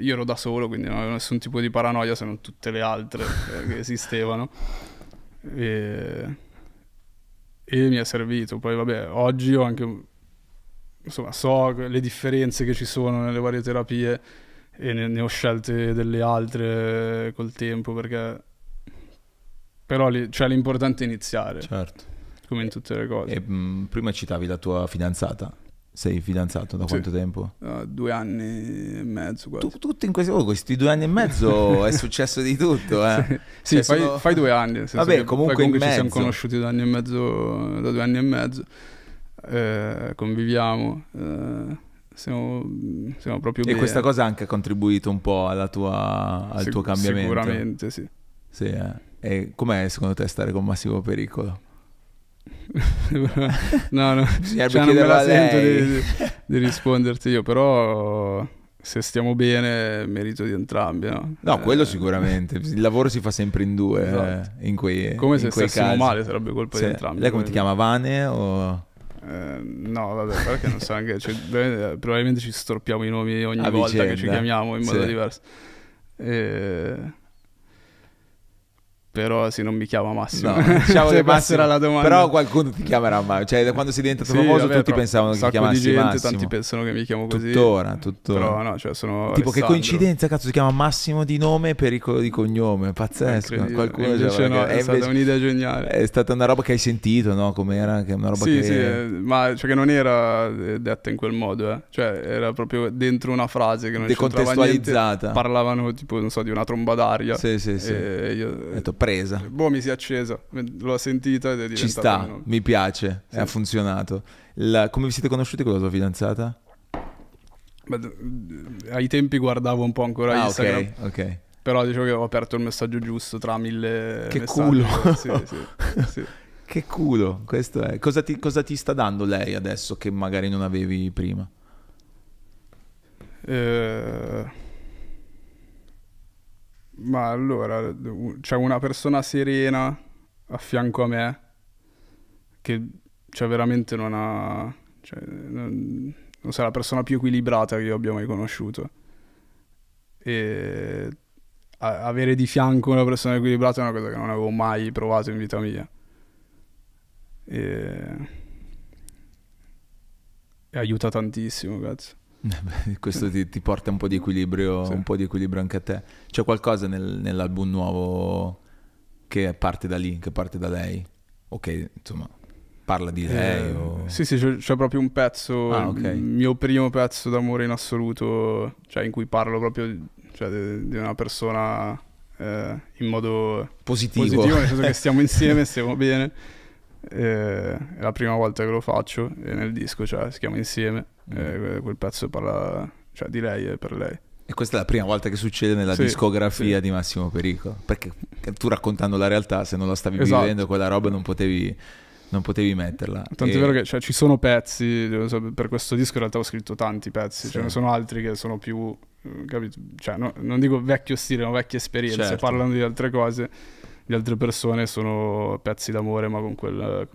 io ero da solo quindi non avevo nessun tipo di paranoia se non tutte le altre eh, che esistevano e... e mi è servito poi vabbè oggi ho anche insomma so le differenze che ci sono nelle varie terapie e ne, ne, ho scelte delle altre col tempo perché però li, cioè, l'importante è iniziare certo come in tutte le cose e, mh, mm, prima citavi la tua fidanzata sei fidanzato da sì. quanto tempo? Uh, due anni e mezzo quasi. Tu, tutto in questi, oh, questi, due anni e mezzo è successo di tutto eh? sì, sì cioè, fai, sono... fai, due anni vabbè comunque, comunque ci siamo conosciuti da, mezzo, da due anni e mezzo eh, conviviamo eh, siamo, siamo proprio e via. questa cosa anche ha contribuito un po' tua, al Sic- tuo cambiamento. Sicuramente, sì. sì eh. E com'è secondo te stare con Massimo Pericolo? no, no, cioè, non me la sento di, di, di, risponderti io, però se stiamo bene merito di entrambi, no? no eh, quello sicuramente, il lavoro si fa sempre in due, esatto. eh, in quei Come in se quei stessimo casi. male sarebbe colpa sì. di entrambi. Lei come, come ti chiama, Vane o... Ehm, no, vabbè, perché non so anche, cioè, eh, probabilmente ci storpiamo i nomi ogni A volta vicenda. che ci chiamiamo in modo sì. diverso. Eh, però se non mi chiama Massimo, no, diciamo se cioè, passerà la domanda. Però qualcuno ti chiamerà Massimo. Cioè, da quando sei diventato sì, famoso, vabbè, tutti pensavano che ti chiamassi gente, Massimo. Tanti pensano che mi chiamo così. Tuttora, tuttora. Però no, cioè sono. Tipo, Alessandro. che coincidenza, cazzo, si chiama Massimo di nome per pericolo di cognome. Pazzesco. Qualcuno invece no, è, è stata un'idea geniale. È stata una roba che hai sentito, no? Com'era? Che una roba sì, che... sì, eh, ma cioè che non era eh, detta in quel modo, eh. Cioè, era proprio dentro una frase che non c'entrava niente. Parlavano, tipo, non so, di una tromba d'aria. Sì, sì, sì. E io... Ho detto, presa. Boh, mi si è accesa, l'ho sentita ed è diventata... Ci sta, meno. mi piace, sì. ha funzionato. La, come vi siete conosciuti con la tua fidanzata? Beh, ai tempi guardavo un po' ancora ah, Instagram. Ok, ok. Però dicevo che ho aperto il messaggio giusto tra mille... Che messaggi. culo! sì, sì, sì. Che culo, questo è. Cosa ti, cosa ti, sta dando lei adesso che magari non avevi prima? Eh, ma allora, c'è una persona serena a fianco a me che cioè, veramente non ha... Cioè, non, non sarà la persona più equilibrata che io abbia mai conosciuto. E avere di fianco una persona equilibrata è una cosa che non avevo mai provato in vita mia. E, e aiuta tantissimo, cazzo. Eh questo ti, ti, porta un po' di equilibrio, sì. un po' di equilibrio anche a te. C'è qualcosa nel, nell'album nuovo che parte da lì, che parte da lei? Ok, insomma parla di lei? Eh, o... Sì, sì, c'è, c'è, proprio un pezzo, ah, okay. il mio primo pezzo d'amore in assoluto, cioè in cui parlo proprio cioè, di, di una persona eh, in modo positivo. positivo, nel senso che stiamo insieme, stiamo bene. Eh, è la prima volta che lo faccio e nel disco cioè, si chiama Insieme, mm. eh, quel pezzo parla cioè, di lei e per lei. E questa è la prima volta che succede nella sì, discografia sì. di Massimo Perico, perché tu raccontando la realtà, se non la stavi esatto. vivendo, quella roba non potevi, non potevi metterla. Tanto e... è vero che cioè, ci sono pezzi, per questo disco in realtà ho scritto tanti pezzi, sì. ce ne sono altri che sono più, eh, capito? Cioè, no, non dico vecchio stile, ma vecchie esperienze, certo. parlano di altre cose le altre persone sono pezzi d'amore ma con quel,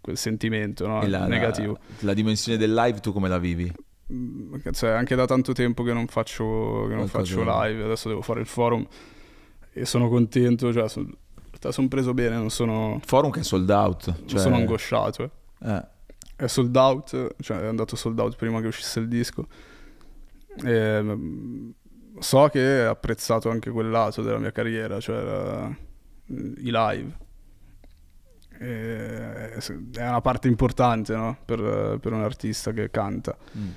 quel sentimento no? la, negativo. La, la, dimensione del live tu come la vivi? Cioè, anche da tanto tempo che non faccio, che non faccio live, adesso devo fare il forum e sono contento, cioè, son, sono preso bene, non sono... Forum che è sold out. Cioè... Sono angosciato. Eh. Eh. È sold out, cioè è andato sold out prima che uscisse il disco. E, ehm, so che è apprezzato anche quel lato della mia carriera, cioè... Era i live. è una parte importante no? per, per, un artista che canta. Mm.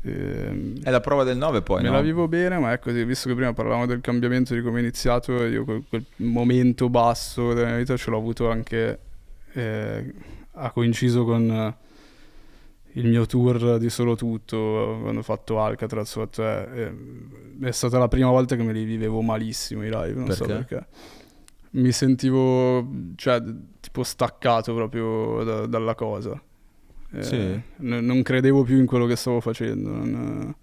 E... Ehm, è la prova del 9 poi. Me no? la vivo bene, ma è visto che prima parlavamo del cambiamento, di come è iniziato, io quel, quel momento basso della mia vita ce l'ho avuto anche, eh, ha coinciso con eh, il mio tour di solo tutto, quando ho fatto Alcatraz, fatto, eh, eh, è stata la prima volta che me li vivevo malissimo i live, non perché? so perché mi sentivo cioè, tipo staccato proprio da, dalla cosa. Eh, sì. n- non credevo più in quello che stavo facendo. Non...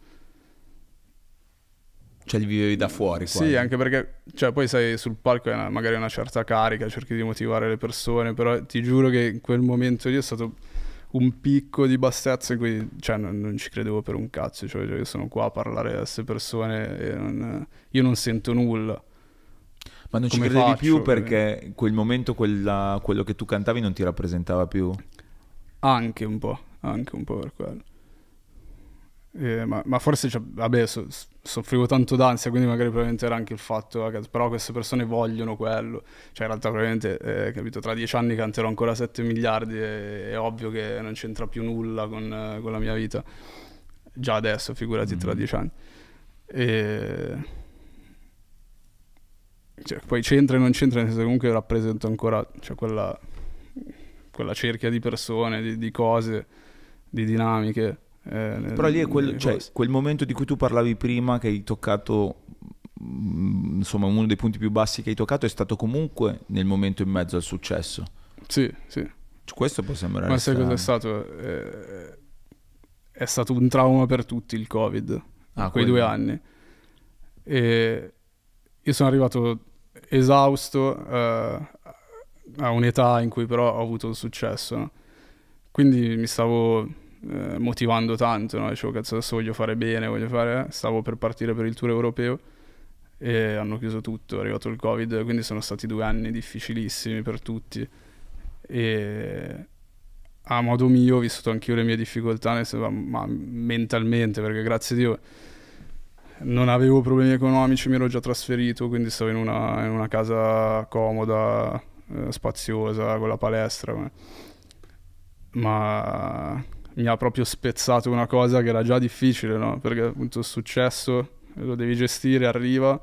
Cioè li vivevi da fuori. Quasi. Sì, anche perché cioè, poi sei sul palco e magari una certa carica, cerchi di motivare le persone, però ti giuro che in quel momento lì è stato un picco di bassezza in cui cioè, non, non, ci credevo per un cazzo, cioè, io sono qua a parlare a queste persone e non, io non sento nulla. Ma non ci credevi faccio, più perché in eh? quel momento quella, quello che tu cantavi non ti rappresentava più? Anche un po', anche un po' per quello. Eh, ma, ma, forse, cioè, vabbè, so, soffrivo tanto d'ansia, quindi magari probabilmente era anche il fatto eh, che però queste persone vogliono quello. Cioè, in realtà probabilmente, eh, capito, tra dieci anni canterò ancora 7 miliardi e è ovvio che non c'entra più nulla con, eh, con la mia vita. Già adesso, figurati mm. tra dieci anni. E cioè, poi c'entra e non c'entra, nel senso comunque rappresento ancora cioè, quella, quella, cerchia di persone, di, di cose, di dinamiche. Eh, Però lì è quel, cioè, quel, momento di cui tu parlavi prima, che hai toccato, mm, insomma, uno dei punti più bassi che hai toccato è stato comunque nel momento in mezzo al successo. Sì, sì. Questo può sembrare. Ma sai cosa è stato? Eh, è stato un trauma per tutti il Covid, ah, quei quello. due anni. E io sono arrivato esausto eh, a un'età in cui però ho avuto successo, no? quindi mi stavo eh, motivando tanto, no? dicevo cazzo adesso voglio fare bene, voglio fare... stavo per partire per il tour europeo e hanno chiuso tutto, è arrivato il covid, quindi sono stati due anni difficilissimi per tutti e a modo mio ho vissuto anche io le mie difficoltà, ma mentalmente, perché grazie a Dio non avevo problemi economici, mi ero già trasferito, quindi stavo in una, in una casa comoda, eh, spaziosa, con la palestra. Ma... ma mi ha proprio spezzato una cosa che era già difficile, no? Perché appunto il successo lo devi gestire, arriva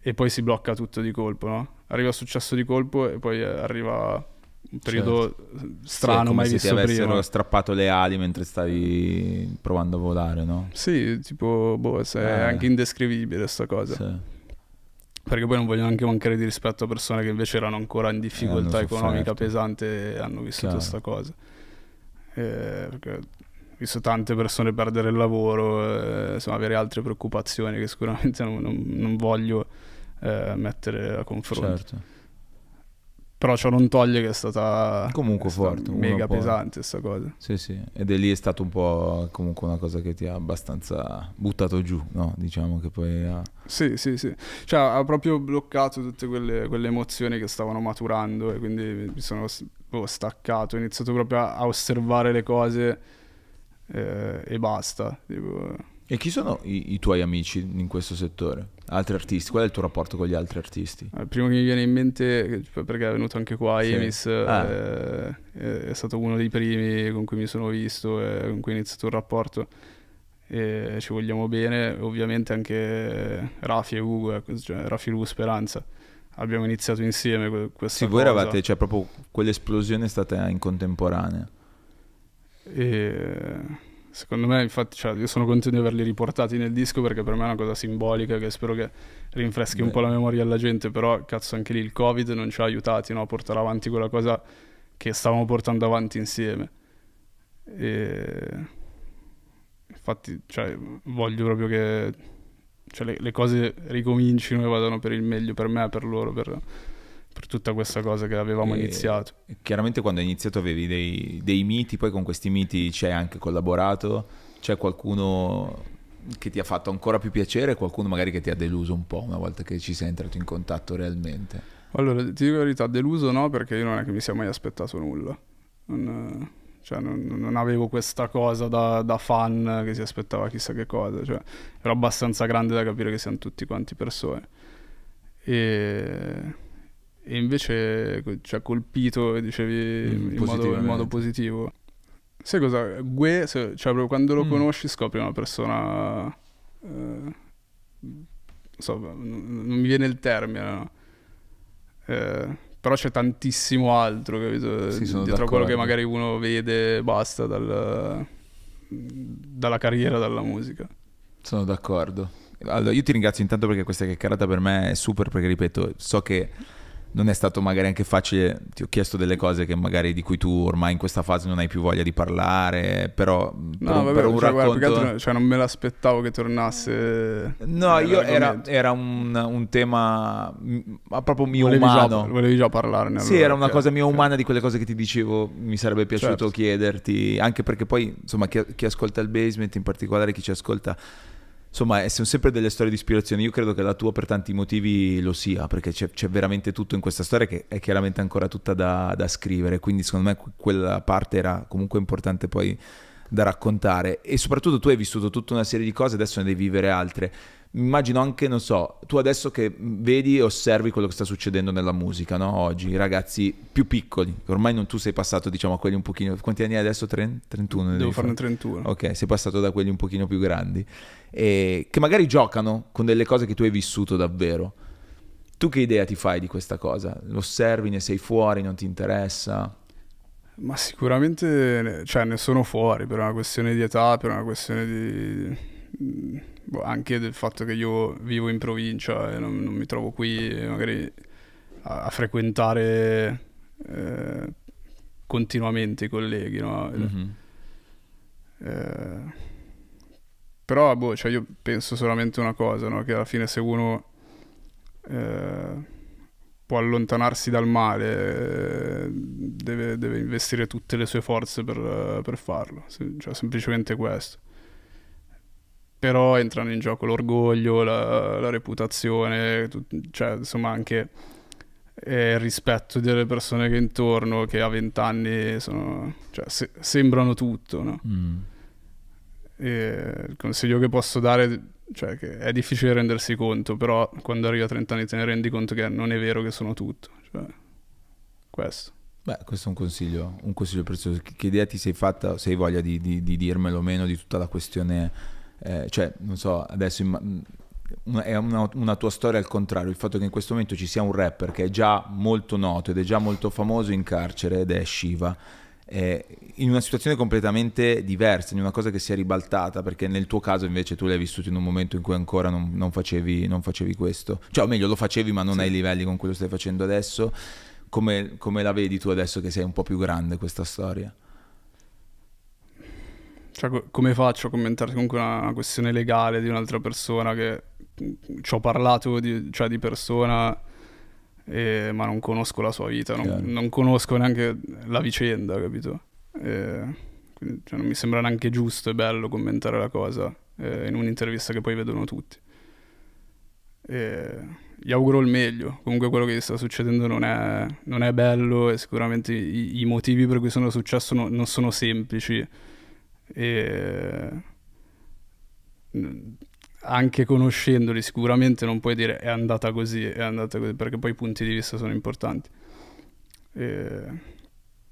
e poi si blocca tutto di colpo, no? Arriva il successo di colpo e poi eh, arriva un periodo certo. Eh, strano sì, mai visto prima. Come se ti avessero strappato le ali mentre stavi provando a volare, no? Sì, tipo, boh, è eh. anche indescrivibile questa cosa. Sì. Perché poi non voglio neanche mancare di rispetto a persone che invece erano ancora in difficoltà eh, economica pesante e hanno vissuto questa cosa. Eh, ho visto tante persone perdere il lavoro, eh, insomma, avere altre preoccupazioni che sicuramente non, non, non voglio eh, mettere a confronto. Certo. Però ciò non toglie che è stata comunque è stata mega pesante sta cosa. Sì, sì, ed è lì è stato un po' comunque una cosa che ti ha abbastanza buttato giù, no? Diciamo che poi ha... Sì, sì, sì. Cioè ha proprio bloccato tutte quelle, quelle emozioni che stavano maturando e quindi mi sono boh, staccato, ho iniziato proprio a, a osservare le cose eh, e basta, tipo e chi sono i, i, tuoi amici in questo settore? Altri artisti? Qual è il tuo rapporto con gli altri artisti? Il primo che mi viene in mente, perché è venuto anche qua, sì. Emis, eh, ah. eh, è stato uno dei primi con cui mi sono visto e eh, con cui ho iniziato un rapporto. E ci vogliamo bene, ovviamente anche Rafi e Ugo, ecco, cioè Rafi Lu Speranza. Abbiamo iniziato insieme questa Sì, cosa. voi eravate, cioè proprio quell'esplosione è stata in contemporanea. E Secondo me, infatti, cioè, io sono contento di averli riportati nel disco perché per me è una cosa simbolica che spero che rinfreschi Beh. un po' la memoria alla gente, però cazzo anche lì il Covid non ci ha aiutati no? a portare avanti quella cosa che stavamo portando avanti insieme. E... Infatti, cioè, voglio proprio che cioè, le, le, cose ricomincino e vadano per il meglio per me, per loro, per, per tutta questa cosa che avevamo e iniziato. Chiaramente quando hai iniziato avevi dei, dei miti, poi con questi miti ci hai anche collaborato, c'è qualcuno che ti ha fatto ancora più piacere, qualcuno magari che ti ha deluso un po' una volta che ci sei entrato in contatto realmente? Allora, ti dico la verità, deluso no, perché io non è che mi sia mai aspettato nulla. Non, cioè, non, non avevo questa cosa da, da, fan che si aspettava chissà che cosa. Cioè, ero abbastanza grande da capire che siamo tutti quanti persone. E e invece ci ha colpito, dicevi, in, modo, in, modo, eh. positivo. Sai cosa? Gue, cioè proprio quando lo mm. conosci scopri una persona... Eh, so, non, non mi viene il termine, no? eh, però c'è tantissimo altro, capito? Sì, sono Dietro quello che magari uno vede, basta, dal, dalla carriera, dalla musica. Sono d'accordo. Allora, io ti ringrazio intanto perché questa chiacchierata per me è super, perché ripeto, so che non è stato magari anche facile, ti ho chiesto delle cose che magari di cui tu ormai in questa fase non hai più voglia di parlare, però no, per, vabbè, per un cioè, racconto... Guarda, altro, cioè non me l'aspettavo che tornasse... No, eh, io era, era un, un, tema mm, proprio mio volevi umano. Già, volevi già parlarne. Allora, sì, era una perché, cosa mia umana di quelle cose che ti dicevo, mi sarebbe piaciuto certo. chiederti, anche perché poi, insomma, chi, chi ascolta il basement, in particolare chi ci ascolta Insomma, eh, sono sempre delle storie di ispirazione. Io credo che la tua per tanti motivi lo sia, perché c'è, c'è veramente tutto in questa storia che è chiaramente ancora tutta da, da scrivere. Quindi, secondo me, quella parte era comunque importante poi da raccontare. E soprattutto tu hai vissuto tutta una serie di cose, adesso ne devi vivere altre immagino anche, non so, tu adesso che vedi e osservi quello che sta succedendo nella musica, no? Oggi, i ragazzi più piccoli, ormai non tu sei passato, diciamo, a quelli un pochino... Quanti anni hai adesso? 30, 31? Devo farne 31. Ok, sei passato da quelli un pochino più grandi, e che magari giocano con delle cose che tu hai vissuto davvero. Tu che idea ti fai di questa cosa? Lo osservi, ne sei fuori, non ti interessa? Ma sicuramente, cioè, ne sono fuori per una questione di età, per una questione di Boh, anche del fatto che io vivo in provincia e non, non mi trovo qui magari a, a frequentare eh, continuamente i colleghi. No? Mm-hmm. Eh, però boh, cioè io penso solamente una cosa, no? che alla fine se uno eh, può allontanarsi dal male, eh, deve, deve, investire tutte le sue forze per, per farlo, cioè semplicemente questo però entrano in gioco l'orgoglio, la, la reputazione, tu, cioè insomma anche eh, il rispetto delle persone che intorno, che a vent'anni cioè, se, sembrano tutto. No? Mm. il consiglio che posso dare cioè, che è difficile rendersi conto, però quando arrivi a 30 anni te ne rendi conto che non è vero che sono tutto. Cioè, questo. Beh, questo è un consiglio, un consiglio prezioso. Che idea ti sei fatta, se hai voglia di, di, di dirmelo o meno, di tutta la questione eh, cioè non so, adesso in, mm, è una, una, tua storia al contrario, il fatto che in questo momento ci sia un rapper che è già molto noto ed è già molto famoso in carcere ed è Shiva, eh, in una situazione completamente diversa, in una cosa che si è ribaltata, perché nel tuo caso invece tu l'hai vissuto in un momento in cui ancora non, non, facevi, non facevi, questo, cioè o meglio lo facevi ma non sì. ai livelli con cui lo stai facendo adesso, come, come la vedi tu adesso che sei un po' più grande questa storia? Cioè, come faccio a commentare comunque una questione legale di un'altra persona che ci ho parlato di, cioè, di persona, e, ma non conosco la sua vita, non, non conosco neanche la vicenda, capito? E, quindi, cioè, non mi sembra neanche giusto e bello commentare la cosa eh, in un'intervista che poi vedono tutti. E, gli auguro il meglio, comunque quello che gli sta succedendo non è, non è bello e sicuramente i, i, motivi per cui sono successo no, non sono semplici e anche conoscendoli sicuramente non puoi dire è andata così, è andata così, perché poi i punti di vista sono importanti. E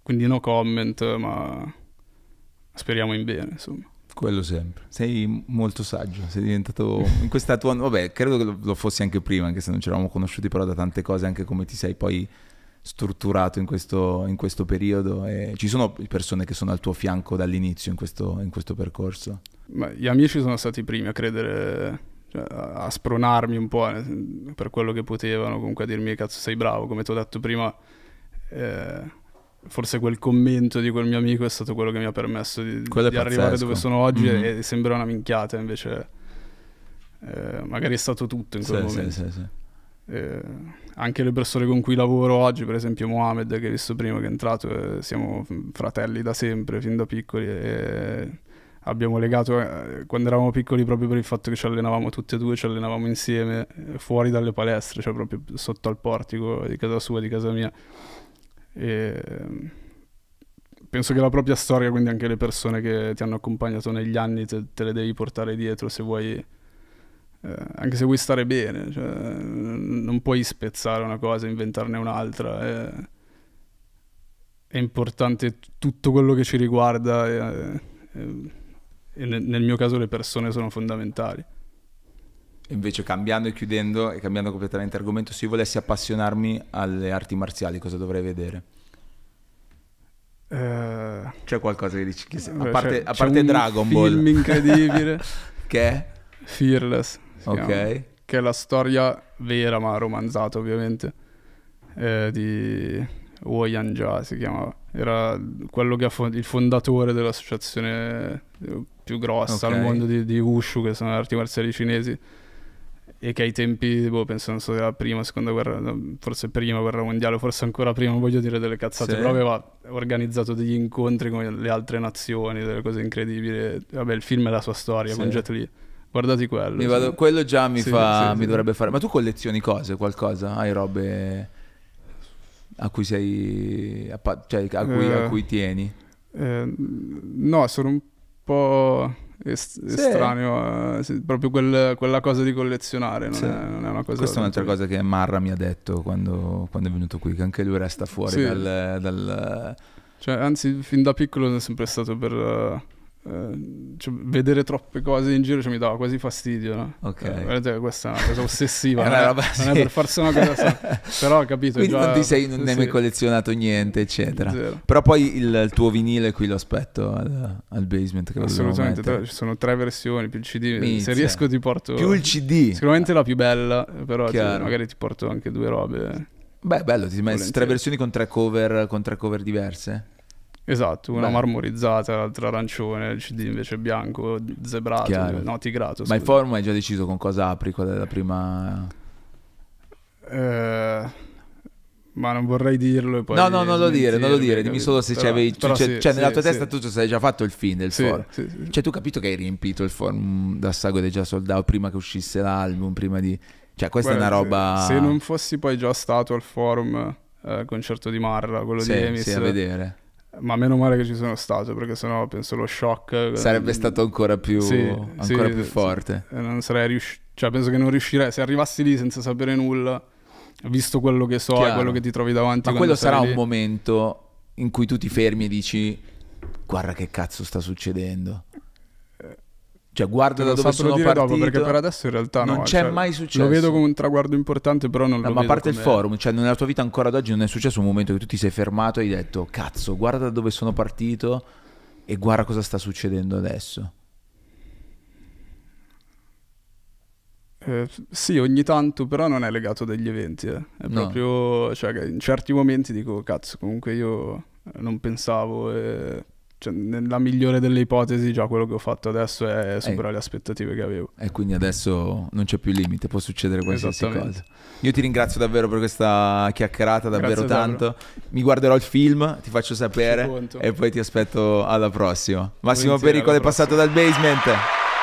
quindi no comment, ma speriamo in bene, insomma. Quello sempre. Sei molto saggio, sei diventato in questa tua... Vabbè, credo che lo, lo fossi anche prima, anche se non ci eravamo conosciuti, però da tante cose, anche come ti sei poi strutturato in questo, in questo periodo? E ci sono persone che sono al tuo fianco dall'inizio in questo, in questo percorso? Ma gli amici sono stati i primi a credere, cioè, a spronarmi un po' eh, per quello che potevano, comunque a dirmi cazzo sei bravo, come ti ho detto prima. Eh, forse quel commento di quel mio amico è stato quello che mi ha permesso di, di arrivare dove sono oggi mm-hmm. e sembra una minchiata invece eh, magari è stato tutto in quel sì, momento sì, sì, sì. Eh, anche le persone con cui lavoro oggi, per esempio Mohamed che hai visto prima che è entrato, eh, siamo fratelli da sempre, fin da piccoli. E abbiamo legato eh, quando eravamo piccoli proprio per il fatto che ci allenavamo tutti e due, ci allenavamo insieme eh, fuori dalle palestre, cioè proprio sotto al portico di casa sua, di casa mia. E penso che la propria storia, quindi anche le persone che ti hanno accompagnato negli anni, te, te le devi portare dietro se vuoi eh, anche se vuoi stare bene, cioè, non puoi spezzare una cosa e inventarne un'altra. È, eh. è, importante tutto quello che ci riguarda eh, e, e nel mio caso le persone sono fondamentali. Invece cambiando e chiudendo e cambiando completamente argomento, se io volessi appassionarmi alle arti marziali, cosa dovrei vedere? C'è qualcosa che dici? Che... Beh, a parte, a parte Dragon Ball. Un film incredibile. che è? Fearless ok. Chiama, che è la storia vera, ma romanzata ovviamente, eh, di Woyan Jia si chiamava. Era quello che ha fond- il fondatore dell'associazione eh, più grossa okay. al mondo di, di Wushu, che sono arti marziali cinesi e che ai tempi, boh, penso non so, della prima, seconda guerra, forse prima guerra mondiale, forse ancora prima, non voglio dire delle cazzate, sì. però aveva organizzato degli incontri con le altre nazioni, delle cose incredibili. Vabbè, il film è la sua storia sì. con Jet Li guardati quello. Sì. Vado, quello già mi, sì, fa, mi dovrebbe fare. Ma tu collezioni cose, qualcosa? Hai robe a cui sei. A, cioè, a cui, eh, a cui tieni? Eh, no, sono un po' estraneo, sì. eh, sì, proprio quel, quella cosa di collezionare, non, sì. è, non è, una cosa... Questa è un'altra cosa che Marra mi ha detto quando, quando, è venuto qui, che anche lui resta fuori dal... dal... Cioè, anzi, fin da piccolo sono sempre stato per... Eh, cioè, vedere troppe cose in giro cioè, mi dava quasi fastidio. No? Okay. Eh, guardate questa è una cosa ossessiva, non, roba, è, sì. non, è, per forza una cosa sola. Però ho capito. Quindi già, non ti sei, non sì, hai mai collezionato niente, eccetera. Zero. Però poi il, il, tuo vinile qui lo aspetto al, al basement. Assolutamente, tre, ci sono tre versioni più il CD. Inizia. Se riesco ti porto. Più il CD. Sicuramente la più bella, però ti, magari ti porto anche due robe. Beh, bello, ti metti tre versioni con tre cover, con tre cover diverse. Esatto, una Beh. marmorizzata, l'altra arancione, il CD invece bianco, zebrato, Chiaro. no, tigrato. Scusa. Ma il forum hai già deciso con cosa apri, qual è la prima... Eh, ma non vorrei dirlo e poi... No, no, non lo dire, non lo dire, dimmi solo se c'è... cioè, sì, cioè sì, nella tua sì. testa tu ci sei già fatto il film del forum. Cioè tu hai capito che hai riempito il forum da Sago ed già soldato prima che uscisse l'album, prima di... Cioè questa Beh, è una roba... Se, se non fossi poi già stato al forum eh, concerto di Marra, quello di Emis... Sì, a vedere ma meno male che ci sono stato, perché sennò penso lo shock... Eh, Sarebbe stato ancora più, sì, ancora sì, più forte. Eh, non sarei riuscito... Cioè, penso che non riuscirei... Se arrivassi lì senza sapere nulla, visto quello che so Chiaro. e quello che ti trovi davanti... Ma quello sarà lì... un momento in cui tu ti fermi e dici... Guarda che cazzo sta succedendo. Cioè, guarda da dove sono partito. dopo perché per adesso in realtà non no, c'è cioè, mai successo. Lo vedo come un traguardo importante, però non no, lo ma vedo. Ma a parte come... il forum, cioè nella tua vita ancora ad oggi non è successo un momento che tu ti sei fermato e hai detto "Cazzo, guarda da dove sono partito e guarda cosa sta succedendo adesso". Eh, sì, ogni tanto, però non è legato agli eventi, eh. è no. proprio, cioè, in certi momenti dico, cazzo, comunque io non pensavo, eh, cioè, nella migliore delle ipotesi già quello che ho fatto adesso è superare le aspettative che avevo. E quindi adesso non c'è più limite, può succedere qualsiasi cosa. Io ti ringrazio davvero per questa chiacchierata, davvero Grazie tanto. Davvero. Mi guarderò il film, ti faccio sapere e poi ti aspetto alla prossima. Massimo Pericolo è passato dal basement.